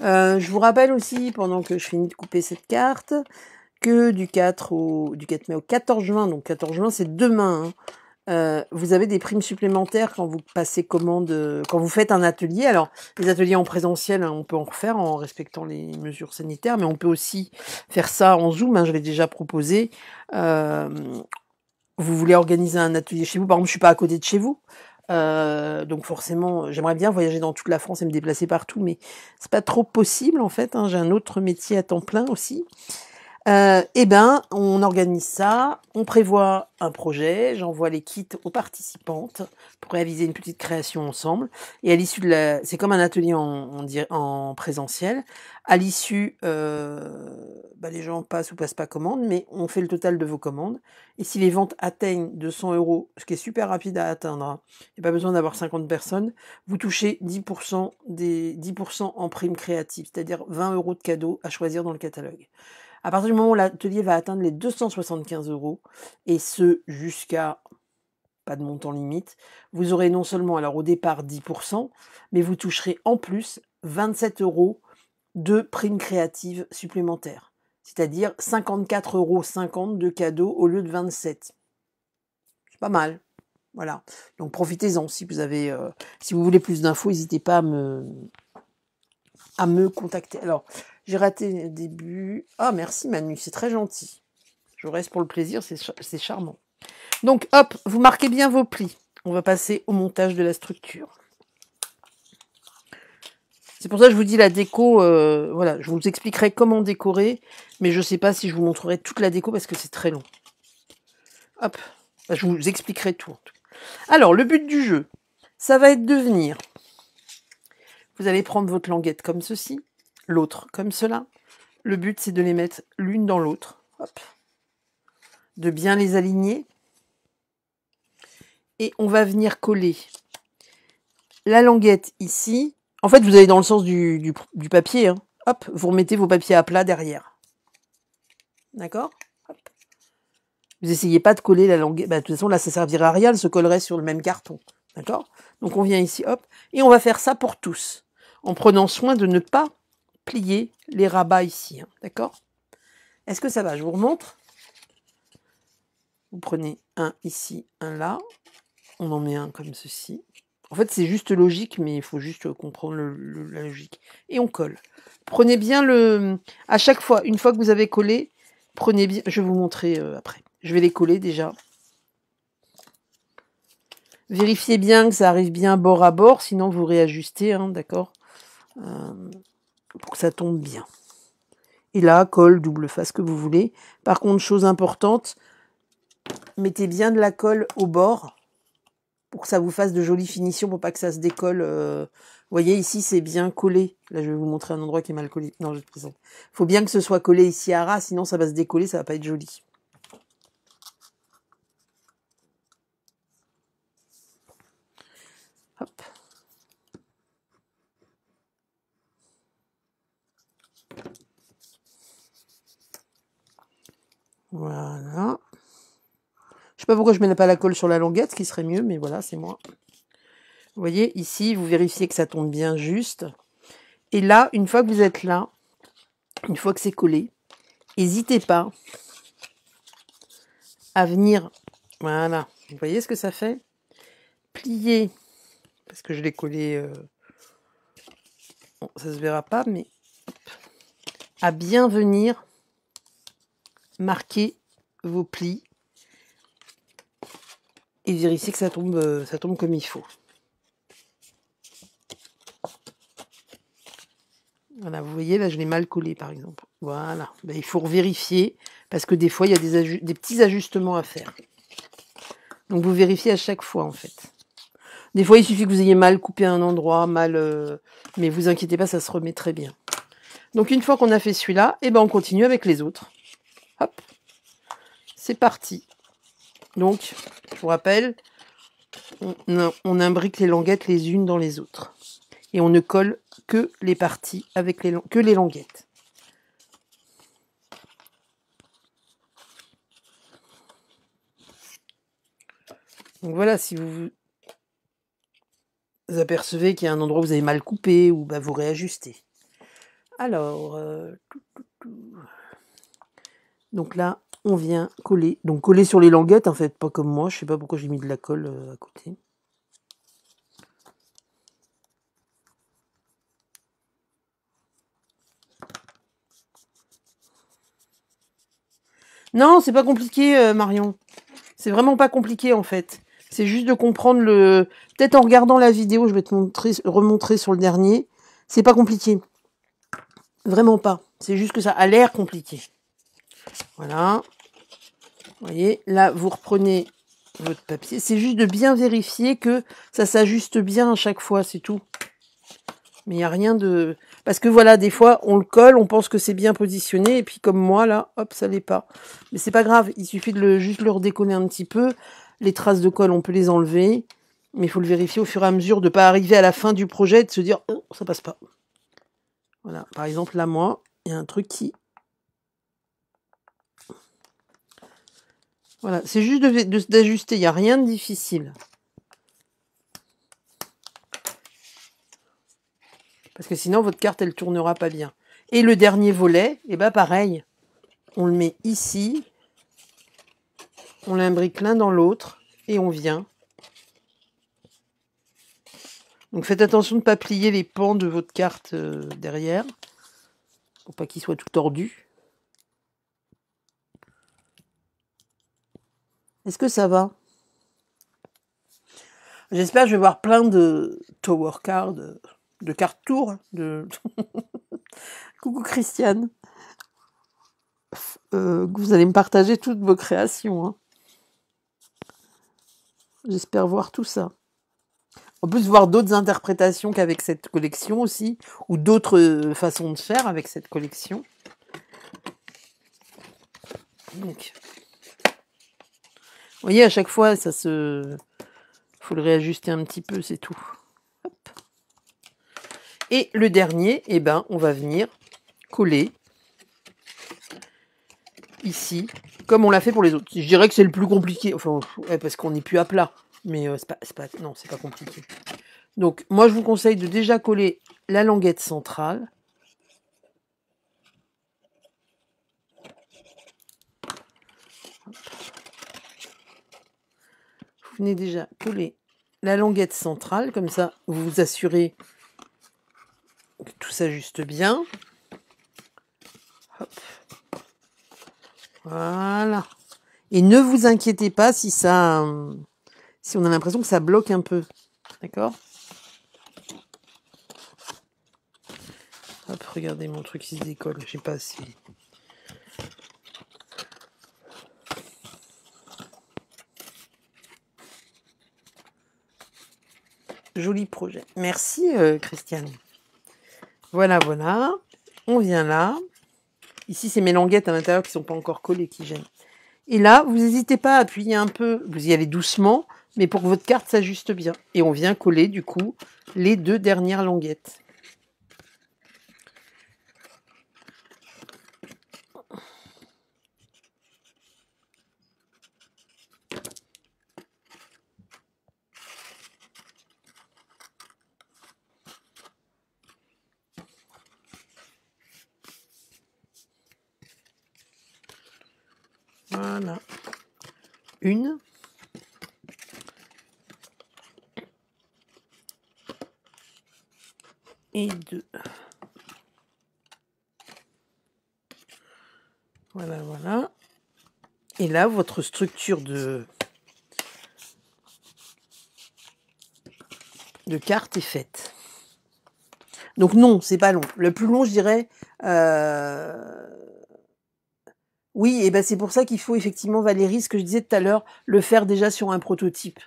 Euh, je vous rappelle aussi, pendant que je finis de couper cette carte, que du 4, au, du 4 mai au 14 juin, donc 14 juin c'est demain, hein, euh, vous avez des primes supplémentaires quand vous passez commande, euh, quand vous faites un atelier. Alors, les ateliers en présentiel, hein, on peut en refaire en respectant les mesures sanitaires, mais on peut aussi faire ça en Zoom. Hein, je l'ai déjà proposé. Euh, vous voulez organiser un atelier chez vous. Par exemple, je suis pas à côté de chez vous. donc forcément, j'aimerais bien voyager dans toute la France et me déplacer partout, mais c'est pas trop possible en fait. Hein. J'ai un autre métier à temps plein aussi. Euh, eh ben, on organise ça, on prévoit un projet, j'envoie les kits aux participantes pour réaliser une petite création ensemble. Et à l'issue de la, c'est comme un atelier en, en, présentiel. À l'issue, euh, bah, les gens passent ou passent pas commande, mais on fait le total de vos commandes. Et si les ventes atteignent 200 euros, ce qui est super rapide à atteindre, il hein, n'y a pas besoin d'avoir 50 personnes, vous touchez 10% des 10% en prime créative, c'est-à-dire 20 euros de cadeaux à choisir dans le catalogue. À partir du moment où l'atelier va atteindre les 275 euros, et ce jusqu'à pas de montant limite, vous aurez non seulement alors au départ 10%, mais vous toucherez en plus 27 euros de prime créative supplémentaires, c'est-à-dire 54,50 euros de cadeaux au lieu de 27. C'est pas mal. Voilà. Donc profitez-en si vous avez, euh, si vous voulez plus d'infos, n'hésitez pas à me, à me contacter. Alors, j'ai raté le début. Ah, merci Manu, c'est très gentil. Je reste pour le plaisir, c'est charmant. Donc, hop, vous marquez bien vos plis. On va passer au montage de la structure. C'est pour ça que je vous dis la déco, euh, voilà, je vous expliquerai comment décorer, mais je ne sais pas si je vous montrerai toute la déco parce que c'est très long. Hop, bah, je vous expliquerai tout. Alors, le but du jeu, ça va être de venir. Vous allez prendre votre languette comme ceci, l'autre comme cela. Le but, c'est de les mettre l'une dans l'autre. De bien les aligner. Et on va venir coller la languette ici. En fait, vous allez dans le sens du, papier. Hein. Hop, vous remettez vos papiers à plat derrière. D'accord Vous essayez pas de coller la languette. Bah, de toute façon, là, ça servirait à rien. Elle se collerait sur le même carton. D'accord Donc, on vient ici, hop. Et on va faire ça pour tous. En prenant soin de ne pas plier les rabats ici. Hein, d'accord Est-ce que ça va Je vous remontre. Vous prenez un ici, un là. On en met un comme ceci. En fait, c'est juste logique, mais il faut juste comprendre le, la logique. Et on colle. Prenez bien le... À chaque fois, une fois que vous avez collé, prenez bien... Je vais vous montrer euh, après. Je vais les coller déjà. Vérifiez bien que ça arrive bien bord à bord, sinon vous réajustez, hein, d'accord euh, pour que ça tombe bien. Et là, colle, double face, que vous voulez. Par contre, chose importante, mettez bien de la colle au bord pour que ça vous fasse de jolies finitions, pour pas que ça se décolle. Euh. Vous voyez, ici, c'est bien collé. Là, je vais vous montrer un endroit qui est mal collé. Non, je te présente. faut bien que ce soit collé ici à ras, sinon ça va se décoller, ça va pas être joli. Hop. Voilà. Je sais pas pourquoi je mets pas la colle sur la languette, ce qui serait mieux, mais voilà, c'est moi. Vous voyez, ici, vous vérifiez que ça tombe bien juste. Et là, une fois que vous êtes là, une fois que c'est collé, n'hésitez pas à venir. Voilà. Vous voyez ce que ça fait Plier. Parce que je l'ai collé. Euh, bon, ça se verra pas, mais à bien venir marquez vos plis et vérifiez que ça tombe, euh, ça tombe comme il faut. Voilà, vous voyez, là, je l'ai mal collé, par exemple. Voilà, ben, il faut vérifier, parce que des fois, il y a des, des, petits ajustements à faire. Donc, vous vérifiez à chaque fois, en fait. Des fois, il suffit que vous ayez mal coupé un endroit, mal... Euh, mais vous inquiétez pas, ça se remet très bien. Donc, une fois qu'on a fait celui-là, et eh ben, on continue avec les autres. Hop, c'est parti. Donc, je vous rappelle, on, imbrique les languettes les unes dans les autres. Et on ne colle que les parties avec les, que les languettes. Donc voilà, si vous vous apercevez qu'il y a un endroit où vous avez mal coupé ou bah, vous réajustez. Alors, euh, donc là, on vient coller. Donc coller sur les languettes, en fait, pas comme moi. Je sais pas pourquoi j'ai mis de la colle euh, à côté. Non, c'est pas compliqué, euh, Marion. C'est vraiment pas compliqué, en fait. C'est juste de comprendre le... Peut-être en regardant la vidéo, je vais te remontrer sur le dernier. C'est pas compliqué. Vraiment pas. C'est juste que ça a l'air compliqué. Voilà. Vous voyez, là, vous reprenez votre papier. C'est juste de bien vérifier que ça s'ajuste bien à chaque fois, c'est tout. Mais il n'y a rien de... Parce que voilà, des fois, on le colle, on pense que c'est bien positionné, et puis comme moi, là, hop, ça l'est pas. Mais c'est pas grave, il suffit de le, juste le redécoller un petit peu. Les traces de colle, on peut les enlever, mais il faut le vérifier au fur et à mesure, de ne pas arriver à la fin du projet, de se dire, oh, ça passe pas. Voilà, par exemple, là, moi, il y a un truc qui Voilà, c'est juste d'ajuster, de, il n'y a rien de difficile. Parce que sinon, votre carte, elle tournera pas bien. Et le dernier volet, eh ben, pareil, on le met ici, on l'imbrique l'un dans l'autre, et on vient. Donc faites attention de ne pas plier les pans de votre carte euh, derrière, pour pas qu'il soit tout tordu. Est-ce que ça va J'espère que je vais voir plein de tower cards, de, cartes tour. Hein, de... [laughs] Coucou Christiane. Euh, vous allez me partager toutes vos créations. Hein. J'espère voir tout ça. En plus, voir d'autres interprétations qu'avec cette collection aussi, ou d'autres euh, façons de faire avec cette collection. Donc, vous voyez, à chaque fois, ça se... faut le réajuster un petit peu, c'est tout. Et le dernier, eh ben, on va venir coller ici, comme on l'a fait pour les autres. Je dirais que c'est le plus compliqué, enfin, parce qu'on n'est plus à plat, mais euh, c'est pas, pas, non, c'est pas compliqué. Donc, moi, je vous conseille de déjà coller la languette centrale. Hop venez déjà coller la languette centrale, comme ça vous vous assurez que tout s'ajuste bien. Voilà. Et ne vous inquiétez pas si ça, si on a l'impression que ça bloque un peu. D'accord Hop, regardez mon truc qui se décolle. Je sais pas si. Joli projet. Merci, euh, Christiane. Voilà, voilà. On vient là. Ici, c'est mes languettes à l'intérieur qui ne sont pas encore collées qui gênent. Et là, vous n'hésitez pas à appuyer un peu. Vous y allez doucement, mais pour que votre carte s'ajuste bien. Et on vient coller, du coup, les deux dernières languettes. Une. Et deux. Voilà, voilà. Et là, votre structure de, de carte est faite. Donc non, c'est pas long. Le plus long, je dirais, euh, oui, et ben c'est pour ça qu'il faut effectivement, Valérie, ce que je disais tout à l'heure, le faire déjà sur un prototype.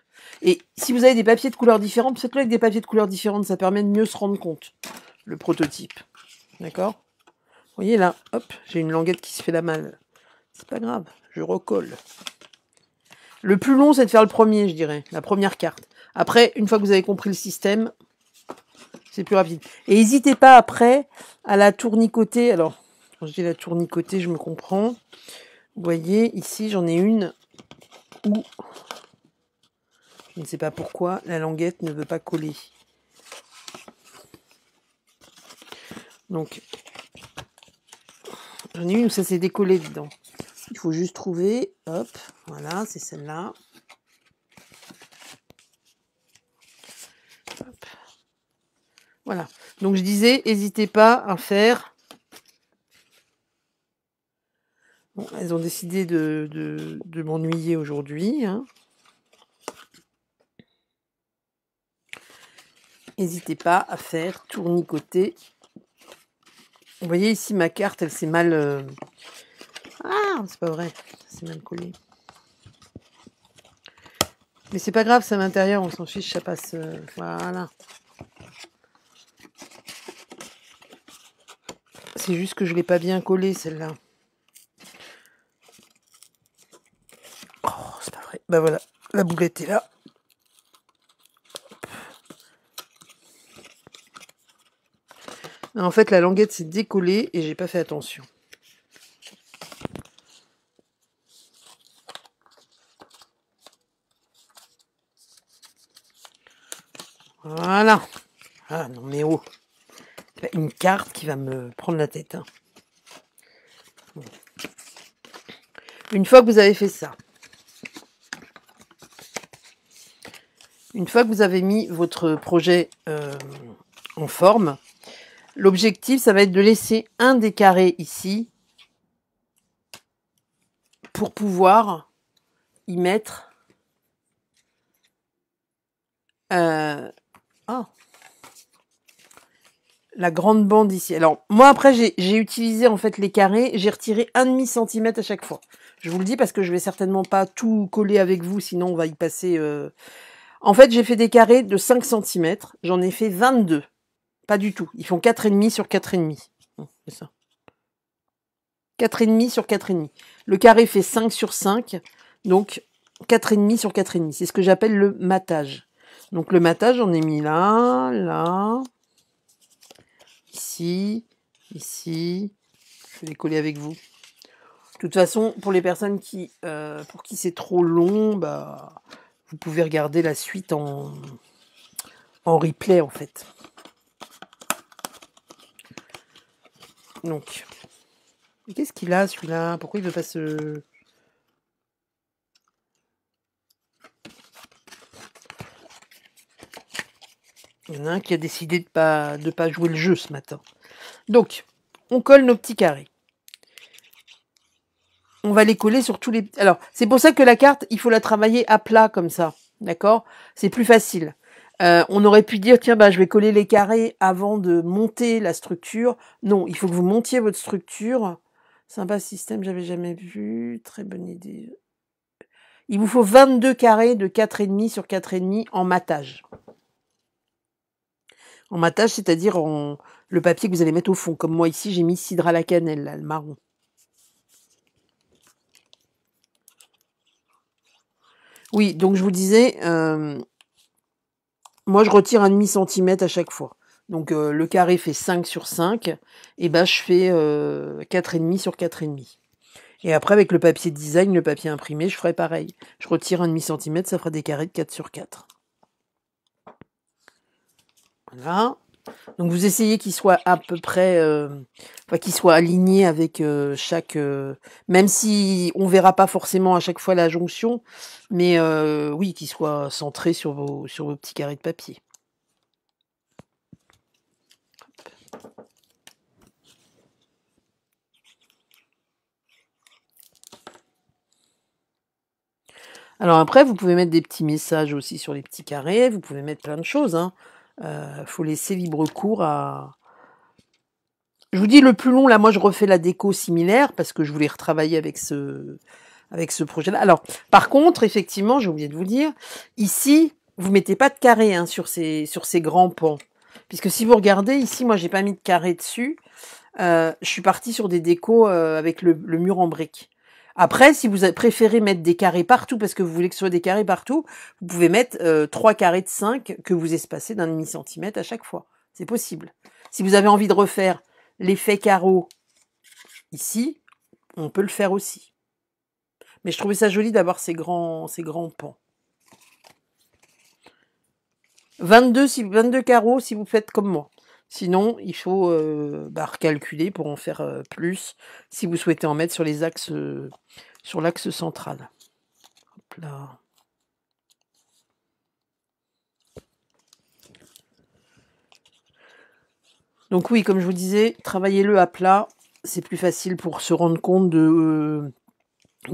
Et si vous avez des papiers de couleurs différentes, peut-être avec des papiers de couleurs différentes, ça permet de mieux se rendre compte, le prototype. D'accord Vous voyez là, hop, j'ai une languette qui se fait la malle. C'est pas grave, je recolle. Le plus long, c'est de faire le premier, je dirais, la première carte. Après, une fois que vous avez compris le système, c'est plus rapide. Et n'hésitez pas après à la tournicoter. Alors, quand j'ai la tournicotée, je me comprends. Vous voyez, ici, j'en ai une où, je ne sais pas pourquoi, la languette ne veut pas coller. Donc, j'en ai une où ça s'est décollé dedans. Il faut juste trouver, hop, voilà, c'est celle-là. Voilà. Donc je disais, n'hésitez pas à faire elles ont décidé de, m'ennuyer aujourd'hui. Hein. N'hésitez pas à faire tournicoter. Vous voyez ici ma carte, elle s'est mal... Euh, ah, c'est pas vrai, c'est mal collé. Mais c'est pas grave, c'est à l'intérieur, on s'en fiche, ça passe... Euh, voilà. C'est juste que je l'ai pas bien collé celle-là. ben voilà, la boulette est là. En fait, la languette s'est décollée et j'ai pas fait attention. Voilà. Ah non mais oh. Une carte qui va me prendre la tête. Hein. Une fois que vous avez fait ça, Une fois que vous avez mis votre projet euh, en forme, l'objectif, ça va être de laisser un des carrés ici pour pouvoir y mettre... Euh, oh, la grande bande ici. Alors, moi, après, j'ai utilisé, en fait, les carrés. J'ai retiré un demi centimètre à chaque fois. Je vous le dis parce que je vais certainement pas tout coller avec vous, sinon on va y passer euh, en fait, j'ai fait des carrés de 5 cm, j'en ai fait 22. Pas du tout. Ils font 4,5 sur 4,5. C'est ça. 4,5 sur 4,5. Le carré fait 5 sur 5, donc 4,5 sur 4,5. C'est ce que j'appelle le matage. Donc le matage, j'en ai mis là, là, ici, ici. Je vais les coller avec vous. De toute façon, pour les personnes qui, euh, pour qui c'est trop long, bah, vous pouvez regarder la suite en, en replay en fait. Donc, qu'est-ce qu'il a celui-là Pourquoi il veut pas se... Il y en a un qui a décidé de pas, de pas jouer le jeu ce matin. Donc, on colle nos petits carrés on va les coller sur tous les... Alors, c'est pour ça que la carte, il faut la travailler à plat comme ça. D'accord C'est plus facile. Euh, on aurait pu dire, tiens, bah, je vais coller les carrés avant de monter la structure. Non, il faut que vous montiez votre structure. Sympa système, j'avais jamais vu. Très bonne idée. Il vous faut 22 carrés de 4,5 sur 4,5 en matage. En matage, c'est-à-dire en le papier que vous allez mettre au fond. Comme moi ici, j'ai mis cidre à la cannelle, là, le marron. Oui, donc je vous disais, euh, moi je retire un demi centimètre à chaque fois. Donc euh, le carré fait 5 sur 5, et ben je fais 4,5 euh, sur 4,5. Et après avec le papier design, le papier imprimé, je ferai pareil. Je retire un demi centimètre, ça fera des carrés de 4 sur 4. Voilà. Donc vous essayez qu'il soit à peu près, euh, enfin qu'il soit aligné avec euh, chaque, euh, même si on verra pas forcément à chaque fois la jonction, mais oui, qu'il soit centré sur vos sur vos petits carrés de papier. Alors après, vous pouvez mettre des petits messages aussi sur les petits carrés, vous pouvez mettre plein de choses. Hein. Euh, faut laisser libre cours à. Je vous dis le plus long. Là, moi, je refais la déco similaire parce que je voulais retravailler avec ce avec ce projet-là. Alors, par contre, effectivement, j'ai oublié de vous dire, ici, vous mettez pas de carré hein, sur ces sur ces grands pans, puisque si vous regardez ici, moi, j'ai pas mis de carré dessus. Euh, je suis partie sur des décos euh, avec le, le, mur en brique. Après, si vous préférez mettre des carrés partout parce que vous voulez que ce soit des carrés partout, vous pouvez mettre 3 euh, carrés de 5 que vous espacez d'un demi centimètre à chaque fois. C'est possible. Si vous avez envie de refaire l'effet carreau ici, on peut le faire aussi. Mais je trouvais ça joli d'avoir ces grands, ces grands pans. 22, 22 carreaux si vous faites comme moi. Sinon, il faut euh, bah, recalculer pour en faire euh, plus si vous souhaitez en mettre sur les axes euh, sur l'axe central. Donc oui, comme je vous disais, travaillez-le à plat. C'est plus facile pour se rendre compte de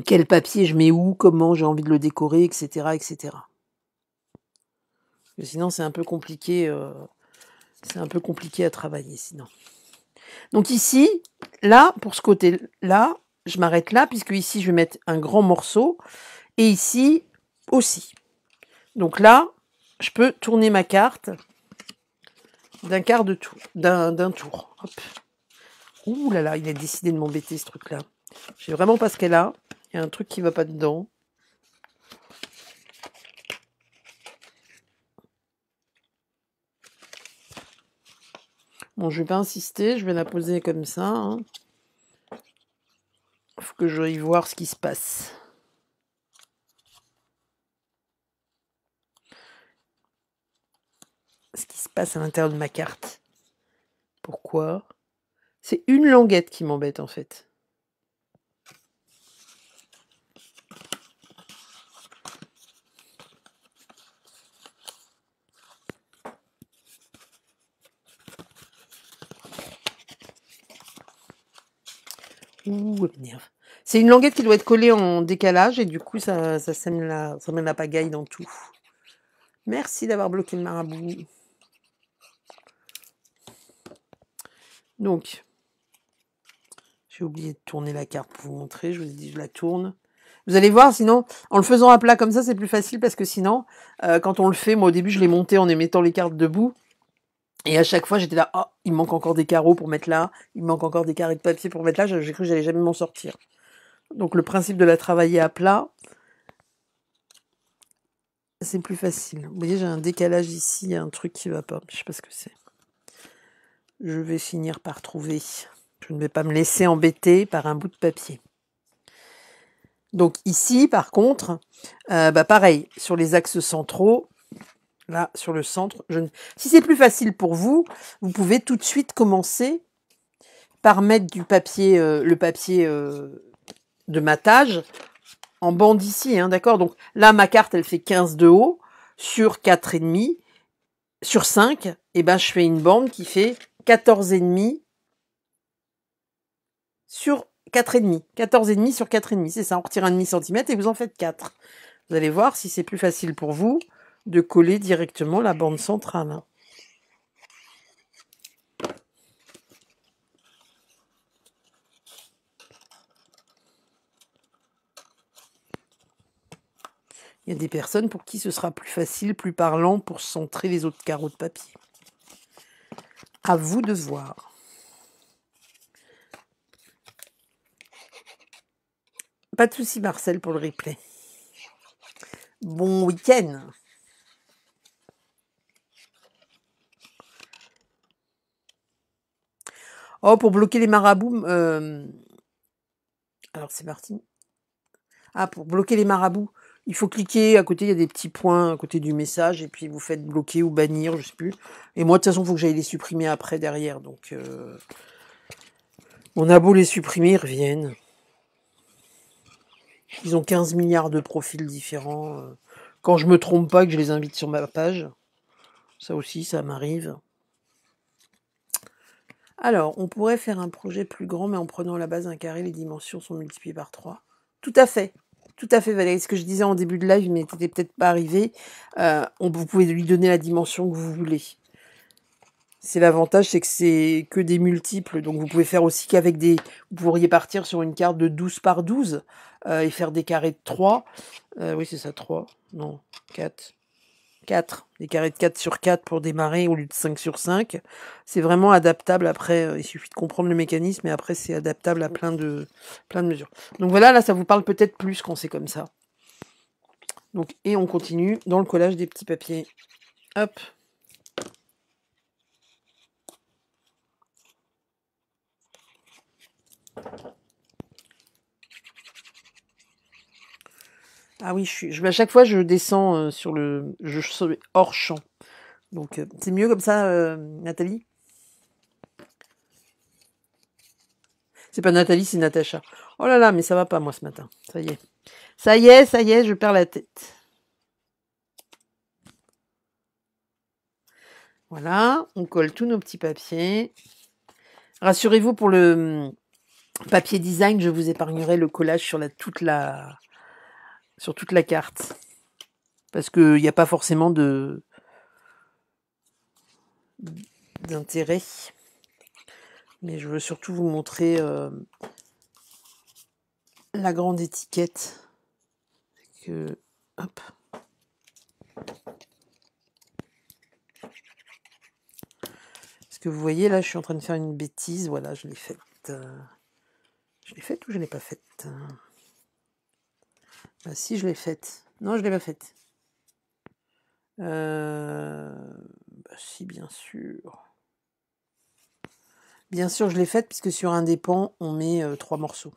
quel papier je mets où, comment j'ai envie de le décorer, etc. etc. sinon, c'est un peu compliqué. C'est un peu compliqué à travailler sinon. Donc ici, là, pour ce côté-là, je m'arrête là, puisque ici, je vais mettre un grand morceau, et ici aussi. Donc là, je peux tourner ma carte d'un quart de tour, d'un tour. Ouh là là, il a décidé de m'embêter ce truc-là. Je vraiment pas ce qu'elle a. Il y a un truc qui va pas dedans. Bon, je vais pas insister, je vais la poser comme ça. Il hein. Faut que j'aille voir ce qui se passe. Ce qui se passe à l'intérieur de ma carte. Pourquoi C'est une languette qui m'embête en fait. C'est une languette qui doit être collée en décalage et du coup, ça, sème la, pagaille dans tout. Merci d'avoir bloqué le marabout. Donc, j'ai oublié de tourner la carte pour vous montrer. Je vous ai dit, je la tourne. Vous allez voir, sinon, en le faisant à plat comme ça, c'est plus facile parce que sinon, euh, quand on le fait, moi au début, je l'ai monté en émettant les cartes debout. Et à chaque fois, j'étais là, oh, il manque encore des carreaux pour mettre là, il manque encore des carrés de papier pour mettre là, j'ai cru que j'allais jamais m'en sortir. Donc le principe de la travailler à plat, c'est plus facile. Vous voyez, j'ai un décalage ici, un truc qui ne va pas, je ne sais pas ce que c'est. Je vais finir par trouver. Je ne vais pas me laisser embêter par un bout de papier. Donc ici, par contre, euh, bah, pareil, sur les axes centraux, là sur le centre. Je... Si c'est plus facile pour vous, vous pouvez tout de suite commencer par mettre du papier, euh, le papier euh, de matage en bande ici, hein, d'accord Donc là, ma carte, elle fait 15 de haut sur 4,5. Sur 5, et eh ben, je fais une bande qui fait 14,5 sur 4,5. 14,5 sur 4,5, c'est ça. On retire un demi centimètre et vous en faites 4. Vous allez voir si c'est plus facile pour vous de coller directement la bande centrale. Il y a des personnes pour qui ce sera plus facile, plus parlant pour centrer les autres carreaux de papier. À vous de voir. Pas de souci Marcel pour le replay. Bon week-end Oh, pour bloquer les marabouts. Euh, alors, c'est Martine. Ah, pour bloquer les marabouts, il faut cliquer. À côté, il y a des petits points à côté du message. Et puis, vous faites bloquer ou bannir, je sais plus. Et moi, de toute façon, il faut que j'aille les supprimer après, derrière. Donc, euh, on a beau les supprimer, ils reviennent. Ils ont 15 milliards de profils différents. Euh. Quand je me trompe pas, que je les invite sur ma page. Ça aussi, ça m'arrive. Alors, on pourrait faire un projet plus grand, mais en prenant la base d'un carré, les dimensions sont multipliées par 3. Tout à fait. Tout à fait, Valérie. Ce que je disais en début de live, mais n'était peut-être pas arrivé. Euh, on, vous pouvez lui donner la dimension que vous voulez. C'est l'avantage, c'est que c'est que des multiples. Donc vous pouvez faire aussi qu'avec des. Vous pourriez partir sur une carte de 12 par 12 euh, et faire des carrés de 3. Euh, oui, c'est ça, 3. Non, 4. 4, des carrés de 4 sur 4 pour démarrer au lieu de 5 sur 5. C'est vraiment adaptable après, euh, il suffit de comprendre le mécanisme et après c'est adaptable à plein de, plein de mesures. Donc voilà, là ça vous parle peut-être plus quand c'est comme ça. Donc, et on continue dans le collage des petits papiers. Hop. Ah oui, je suis, à chaque fois, je descends euh, sur le, hors champ. Donc, euh, c'est mieux comme ça, euh, Nathalie C'est pas Nathalie, c'est Natacha. Oh là là, mais ça va pas, moi, ce matin. Ça y est. Ça y est, ça y est, je perds la tête. Voilà, on colle tous nos petits papiers. Rassurez-vous, pour le mm, papier design, je vous épargnerai le collage sur la, toute la, sur toute la carte. Parce qu'il n'y a pas forcément de d'intérêt. Mais je veux surtout vous montrer euh, la grande étiquette. Que, hop. Parce que vous voyez, là, je suis en train de faire une bêtise. Voilà, je l'ai faite. Je l'ai faite ou je ne l'ai pas faite ah, si, je l'ai faite. Non, je ne l'ai pas faite. Euh, bah, si, bien sûr. Bien sûr, je l'ai faite, puisque sur un des pans, on met euh, trois morceaux.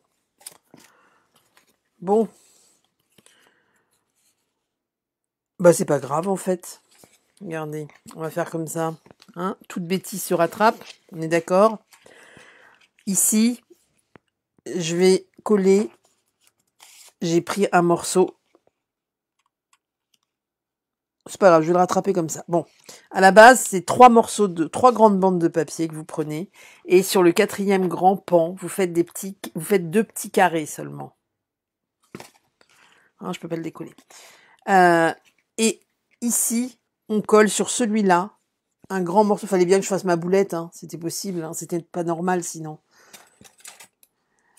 Bon. Bah, c'est pas grave, en fait. Regardez, on va faire comme ça. Hein. Toute bêtise se rattrape, on est d'accord. Ici, je vais coller j'ai pris un morceau. C'est pas grave, je vais le rattraper comme ça. Bon, à la base, c'est trois morceaux de trois grandes bandes de papier que vous prenez, et sur le quatrième grand pan, vous faites des petits, vous faites deux petits carrés seulement. Hein, je peux pas le décoller. Euh, et ici, on colle sur celui-là un grand morceau. Fallait bien que je fasse ma boulette, hein. c'était possible, hein. c'était pas normal sinon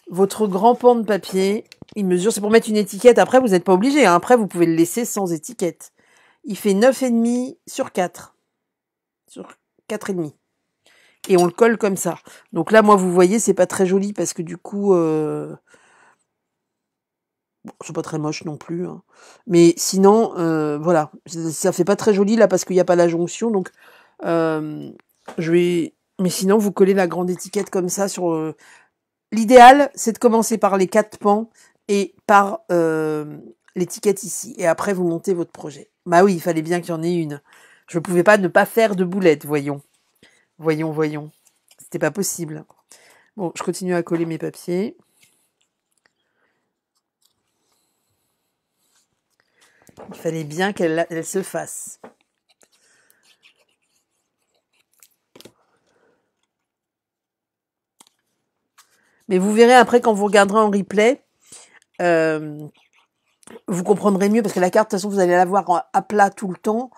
votre grand pan de papier, il mesure, c'est pour mettre une étiquette. Après, vous n'êtes pas obligé. Hein. Après, vous pouvez le laisser sans étiquette. Il fait 9,5 sur 4. Sur 4,5. Et on le colle comme ça. Donc là, moi, vous voyez, c'est pas très joli parce que du coup, euh... bon, c'est pas très moche non plus. Hein. Mais sinon, euh, voilà, ça fait pas très joli là parce qu'il n'y a pas la jonction. Donc, euh, je vais. Mais sinon, vous collez la grande étiquette comme ça sur euh, L'idéal, c'est de commencer par les quatre pans et par euh, l'étiquette ici. Et après, vous montez votre projet. Bah oui, il fallait bien qu'il y en ait une. Je ne pouvais pas ne pas faire de boulettes, voyons. Voyons, voyons. C'était pas possible. Bon, je continue à coller mes papiers. Il fallait bien qu'elle se fasse. Mais vous verrez après quand vous regarderez en replay, euh, vous comprendrez mieux parce que la carte, de toute façon, vous allez la voir à plat tout le temps.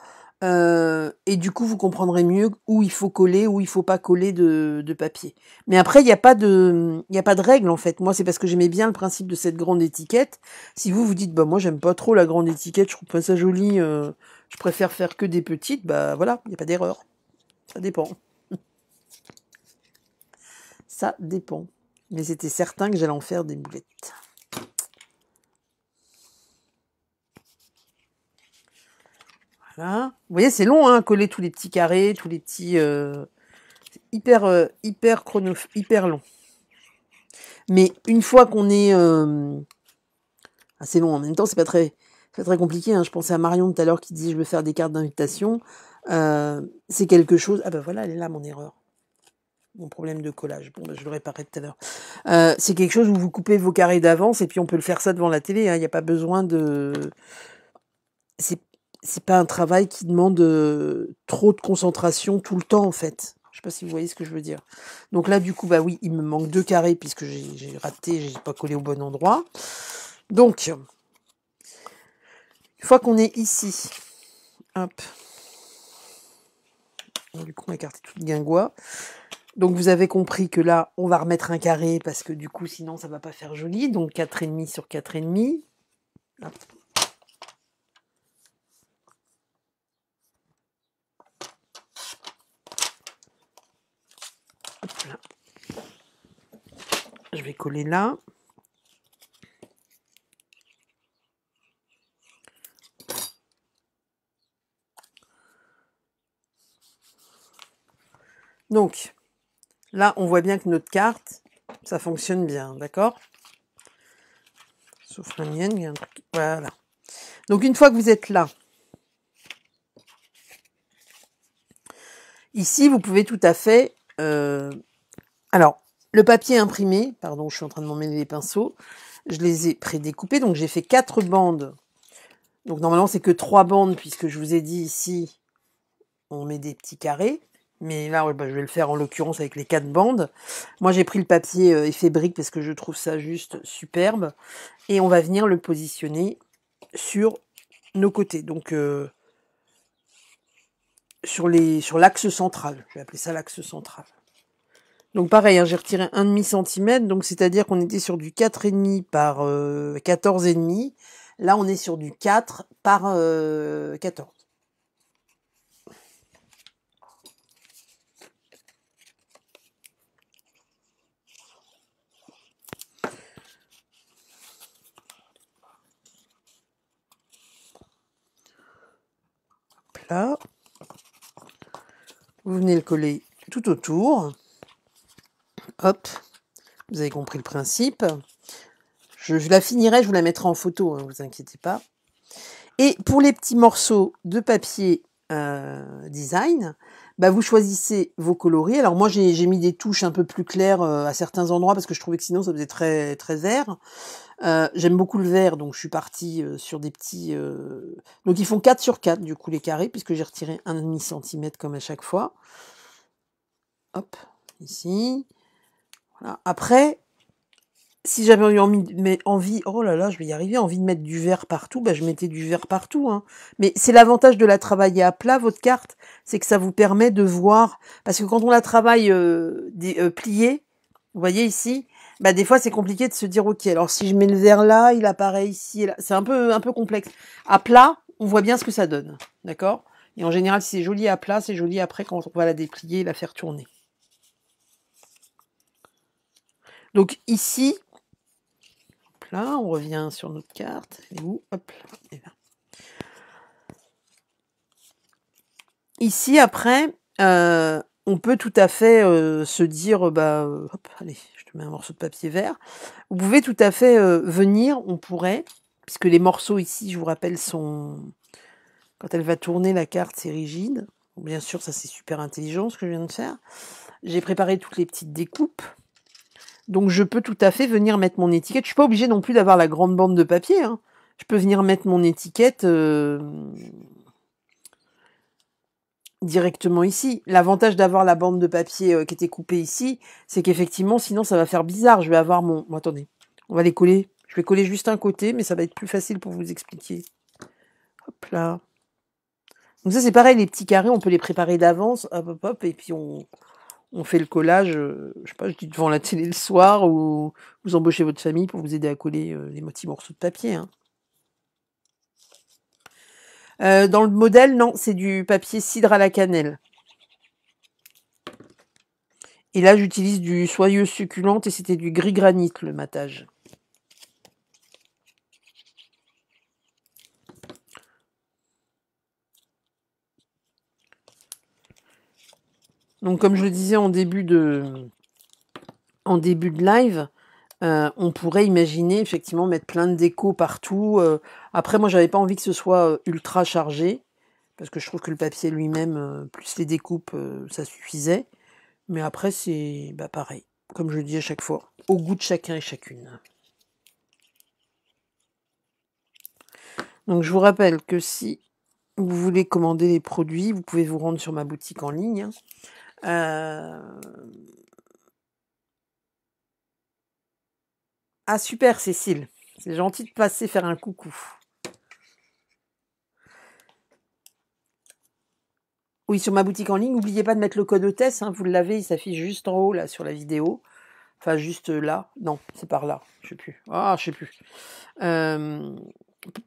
Euh, et du coup, vous comprendrez mieux où il faut coller, où il faut pas coller de, papier. Mais après, il n'y a pas de, il a pas de règle en fait. Moi, c'est parce que j'aimais bien le principe de cette grande étiquette. Si vous vous dites, bah moi, j'aime pas trop la grande étiquette, je trouve pas ça joli, euh, je préfère faire que des petites, bah voilà, il n'y a pas d'erreur. Ça dépend. [laughs] ça dépend. Mais c'était certain que j'allais en faire des boulettes. Voilà. Vous voyez, c'est long, hein, coller tous les petits carrés, tous les petits... Euh, c'est hyper, euh, hyper chrono... hyper long. Mais une fois qu'on est... Euh, assez long, en même temps, c'est pas très... très compliqué, hein. je pensais à Marion tout à l'heure qui disait je veux faire des cartes d'invitation. c'est quelque chose... Ah ben voilà, elle est là mon erreur. Mon problème de collage. Bon, ben, je le réparerai tout à l'heure. Euh, c'est quelque chose où vous coupez vos carrés d'avance et puis on peut le faire ça devant la télé. Hein. Il n'y a pas besoin de. C'est pas un travail qui demande euh, trop de concentration tout le temps en fait. Je sais pas si vous voyez ce que je veux dire. Donc là du coup bah oui, il me manque deux carrés puisque j'ai raté, j'ai pas collé au bon endroit. Donc une fois qu'on est ici, hop, du coup on carte tout toute guingois. Donc vous avez compris que là, on va remettre un carré parce que du coup, sinon, ça va pas faire joli. Donc 4,5 sur 4,5. Je vais coller là. Donc, Là, on voit bien que notre carte, ça fonctionne bien, d'accord Sauf la mienne, Voilà. Donc une fois que vous êtes là, ici, vous pouvez tout à fait... Euh, alors, le papier imprimé, pardon, je suis en train de m'emmener les pinceaux, je les ai prédécoupés, donc j'ai fait quatre bandes. Donc normalement, c'est que trois bandes, puisque je vous ai dit ici, on met des petits carrés. Mais là, bah, je vais le faire en l'occurrence avec les quatre bandes. Moi, j'ai pris le papier effet euh, brique parce que je trouve ça juste superbe. Et on va venir le positionner sur nos côtés. Donc, euh, sur les sur l'axe central. Je vais appeler ça l'axe central. Donc pareil, hein, j'ai retiré un cm, donc c'est-à-dire qu'on était sur du 4,5 par 14,5. Euh, là, on est sur du 4 par 14. Vous venez le coller tout autour. Hop, vous avez compris le principe. Je, la finirai, je vous la mettrai en photo, ne hein, vous inquiétez pas. Et pour les petits morceaux de papier euh, design, bah, vous choisissez vos coloris. Alors moi j'ai mis des touches un peu plus claires euh, à certains endroits parce que je trouvais que sinon ça faisait très très vert. Euh, j'aime beaucoup le vert donc je suis partie euh, sur des petits. Donc ils font 4 sur 4 du coup les carrés puisque j'ai retiré 1,5 cm, comme à chaque fois. Hop ici. Voilà. Après si j'avais eu envie, mais envie, oh là là, je vais y arriver, envie de mettre du verre partout, bah, je mettais du verre partout. Hein. Mais c'est l'avantage de la travailler à plat, votre carte, c'est que ça vous permet de voir, parce que quand on la travaille euh, euh, pliée, vous voyez ici, bah, des fois c'est compliqué de se dire ok, alors si je mets le verre là, il apparaît ici, et là. c'est un peu un peu complexe. À plat, on voit bien ce que ça donne, d'accord Et en général, si c'est joli à plat, c'est joli après quand on va la déplier et la faire tourner. Donc ici, on revient sur notre carte. Eh ben. Ici, après, euh, on peut tout à fait euh, se dire, bah, euh, allez, je te mets un morceau de papier vert. Vous pouvez tout à fait venir, on pourrait, puisque les morceaux ici, je vous rappelle, sont... Quand elle va tourner la carte, c'est rigide. Bien sûr, ça c'est super intelligent ce que je viens de faire. J'ai préparé toutes les petites découpes. Donc je peux tout à fait venir mettre mon étiquette. Je suis pas obligée non plus d'avoir la grande bande de papier. Hein. Je peux venir mettre mon étiquette euh, directement ici. L'avantage d'avoir la bande de papier euh, qui était coupée ici, c'est qu'effectivement, sinon ça va faire bizarre. Je vais avoir mon. attendez, on va les coller. Je vais coller juste un côté, mais ça va être plus facile pour vous expliquer. Hop là. Donc ça c'est pareil, les petits carrés, on peut les préparer d'avance, hop hop hop, et puis on, on fait le collage, euh, je sais pas, je dis devant la télé le soir, ou vous embauchez votre famille pour vous aider à coller euh, les petits morceaux de papier. Hein. Euh, dans le modèle, non, c'est du papier cidre à la cannelle. Et là, j'utilise du soyeux succulente et c'était du gris granit le matage. Donc, comme je le disais en début de, en début de live, euh, on pourrait imaginer effectivement mettre plein de déco partout. Euh. après, moi, j'avais pas envie que ce soit euh, ultra chargé, parce que je trouve que le papier lui-même, plus les découpes, ça suffisait. Mais après, c'est bah, pareil, comme je le dis à chaque fois, au goût de chacun et chacune. Donc, je vous rappelle que si vous voulez commander les produits, vous pouvez vous rendre sur ma boutique en ligne. Hein. Euh, ah super Cécile, c'est gentil de passer faire un coucou. Oui, sur ma boutique en ligne, n'oubliez pas de mettre le code hôtesse, hein, vous l'avez, il s'affiche juste en haut là sur la vidéo. Enfin juste là, non, c'est par là, je sais plus. Ah, je sais plus. Euh,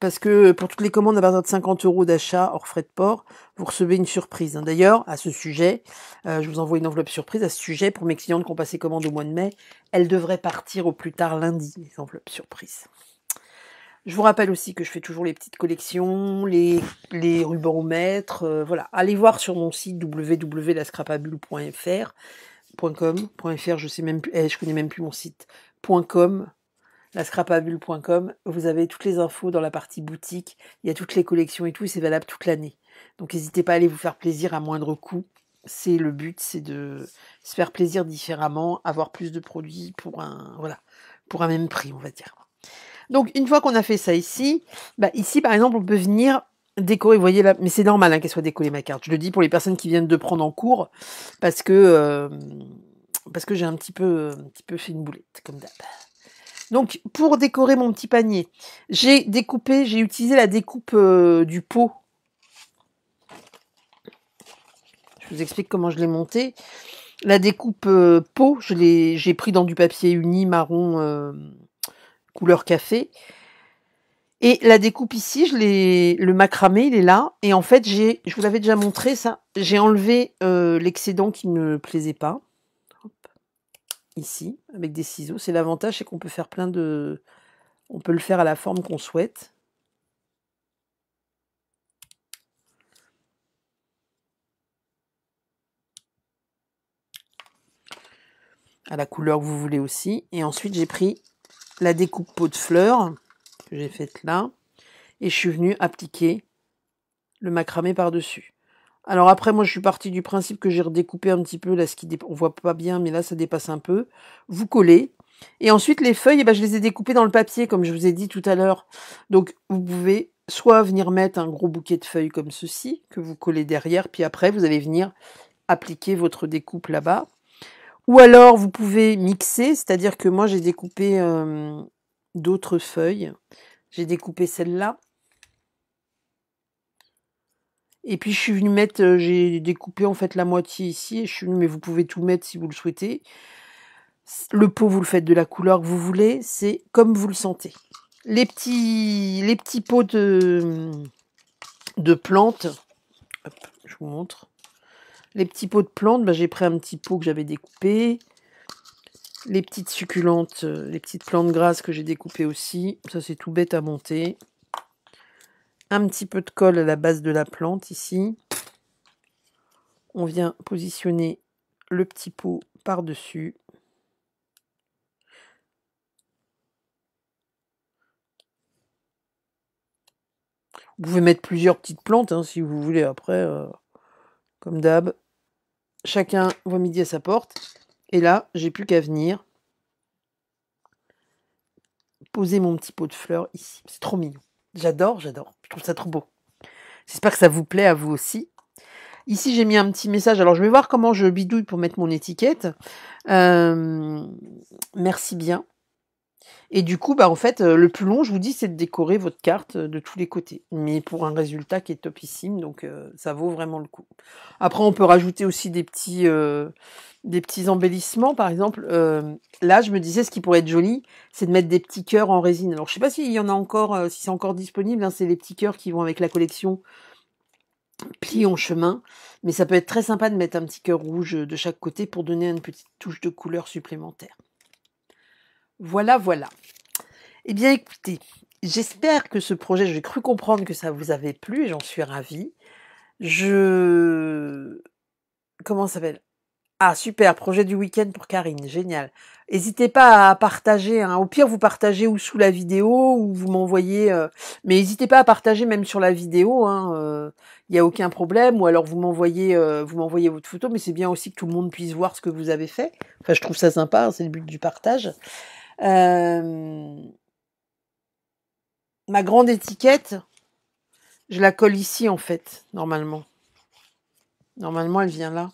parce que pour toutes les commandes à partir de 50 euros d'achat hors frais de port, vous recevez une surprise. Hein, d'ailleurs, à ce sujet, euh, je vous envoie une enveloppe surprise à ce sujet pour mes clientes qui ont passé commande au mois de mai. Elles devraient partir au plus tard lundi, les enveloppes surprises. Je vous rappelle aussi que je fais toujours les petites collections, les, rubans au maître. Euh, voilà. Allez voir sur mon site www.lascrapabule.fr.com.fr, je sais même eh, je connais même plus mon site.com la scrapabule.com, Vous avez toutes les infos dans la partie boutique. Il y a toutes les collections et tout. Et c'est valable toute l'année. Donc n'hésitez pas à aller vous faire plaisir à moindre coût. C'est le but, c'est de se faire plaisir différemment, avoir plus de produits pour un, voilà, pour un même prix, on va dire. Donc une fois qu'on a fait ça ici, bah ici par exemple on peut venir décorer, vous voyez là, mais c'est normal hein, qu'elle soit décollée ma carte. Je le dis pour les personnes qui viennent de prendre en cours, parce que euh, parce que j'ai un petit peu un petit peu fait une boulette comme d'hab. Donc pour décorer mon petit panier, j'ai découpé, j'ai utilisé la découpe euh, du pot. Je vous explique comment je l'ai monté. La découpe euh, pot, je l'ai, j'ai pris dans du papier uni marron euh, couleur café. Et la découpe ici, je l'ai, le macramé, il est là. Et en fait, j'ai, je vous l'avais déjà montré ça. J'ai enlevé l'excédent qui ne me plaisait pas ici avec des ciseaux. C'est l'avantage, c'est qu'on peut faire plein de... On peut le faire à la forme qu'on souhaite. À la couleur que vous voulez aussi. Et ensuite, j'ai pris la découpe peau de fleurs que j'ai faite là. Et je suis venue appliquer le macramé par-dessus. Alors après, moi, je suis parti du principe que j'ai redécoupé un petit peu, là, ce qui on voit pas bien, mais là, ça dépasse un peu. Vous collez. Et ensuite, les feuilles, eh ben, je les ai découpées dans le papier, comme je vous ai dit tout à l'heure. Donc, vous pouvez soit venir mettre un gros bouquet de feuilles comme ceci, que vous collez derrière, puis après, vous allez venir appliquer votre découpe là-bas. Ou alors, vous pouvez mixer, c'est-à-dire que moi, j'ai découpé euh, d'autres feuilles. J'ai découpé celle-là. Et puis je suis venue mettre, euh, j'ai découpé en fait la moitié ici, je suis mais vous pouvez tout mettre si vous le souhaitez. Le pot, vous le faites de la couleur que vous voulez, c'est comme vous le sentez. Les petits, les petits pots de, de plantes, je vous montre. Les petits pots de plantes, bah, j'ai pris un petit pot que j'avais découpé. Les petites succulentes, euh, les petites plantes grasses que j'ai découpées aussi. Ça, c'est tout bête à monter. Un petit peu de colle à la base de la plante ici. On vient positionner le petit pot par-dessus. Vous pouvez mettre plusieurs petites plantes hein, si vous voulez après, euh, comme d'hab. Chacun voit midi à sa porte. Et là, j'ai plus qu'à venir poser mon petit pot de fleurs ici. C'est trop mignon. J'adore, j'adore. Je trouve ça trop beau. J'espère que ça vous plaît à vous aussi. Ici, j'ai mis un petit message. Alors, je vais voir comment je bidouille pour mettre mon étiquette. Euh, merci bien. Et du coup, bah, en fait, euh, le plus long, je vous dis, c'est de décorer votre carte euh, de tous les côtés. Mais pour un résultat qui est topissime, donc euh, ça vaut vraiment le coup. Après, on peut rajouter aussi des petits, des petits embellissements. Par exemple, là, je me disais, ce qui pourrait être joli, c'est de mettre des petits cœurs en résine. Alors, je sais pas s'il y en a encore, si c'est encore disponible. Hein, c'est les petits cœurs qui vont avec la collection pli en chemin. Mais ça peut être très sympa de mettre un petit cœur rouge de chaque côté pour donner une petite touche de couleur supplémentaire. Voilà, voilà. Eh bien, écoutez, j'espère que ce projet, j'ai cru comprendre que ça vous avait plu et j'en suis ravie. Je. Comment ça s'appelle Ah, super, projet du week-end pour Karine, génial. N'hésitez pas à partager, hein. au pire, vous partagez ou sous la vidéo ou vous m'envoyez. Euh, mais n'hésitez pas à partager même sur la vidéo, hein, euh. il n'y a aucun problème. Ou alors euh, vous m'envoyez votre photo, mais c'est bien aussi que tout le monde puisse voir ce que vous avez fait. Enfin, je trouve ça sympa, hein, c'est le but du partage. Euh, ma grande étiquette, je la colle ici en fait, normalement. Normalement, elle vient là.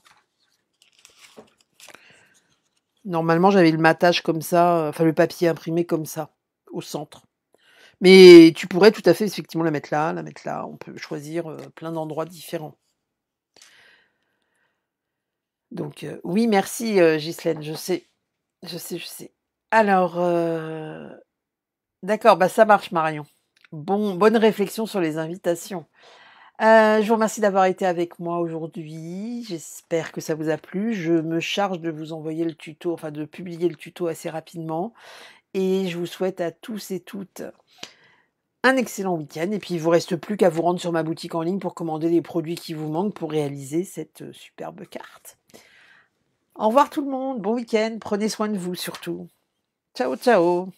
Normalement, j'avais le matage comme ça, enfin le papier imprimé comme ça, au centre. Mais tu pourrais tout à fait effectivement la mettre là, la mettre là. On peut choisir euh, plein d'endroits différents. Donc euh, oui, merci euh, je sais, je sais, je sais. Alors, euh, d'accord, bah ça marche Marion. Bon, bonne réflexion sur les invitations. Euh, je vous remercie d'avoir été avec moi aujourd'hui. J'espère que ça vous a plu. Je me charge de vous envoyer le tuto, enfin de publier le tuto assez rapidement. Et je vous souhaite à tous et toutes un excellent week-end. Et puis il vous reste plus qu'à vous rendre sur ma boutique en ligne pour commander les produits qui vous manquent pour réaliser cette euh, superbe carte. Au revoir tout le monde, bon week-end, prenez soin de vous surtout. Ciao, ciao.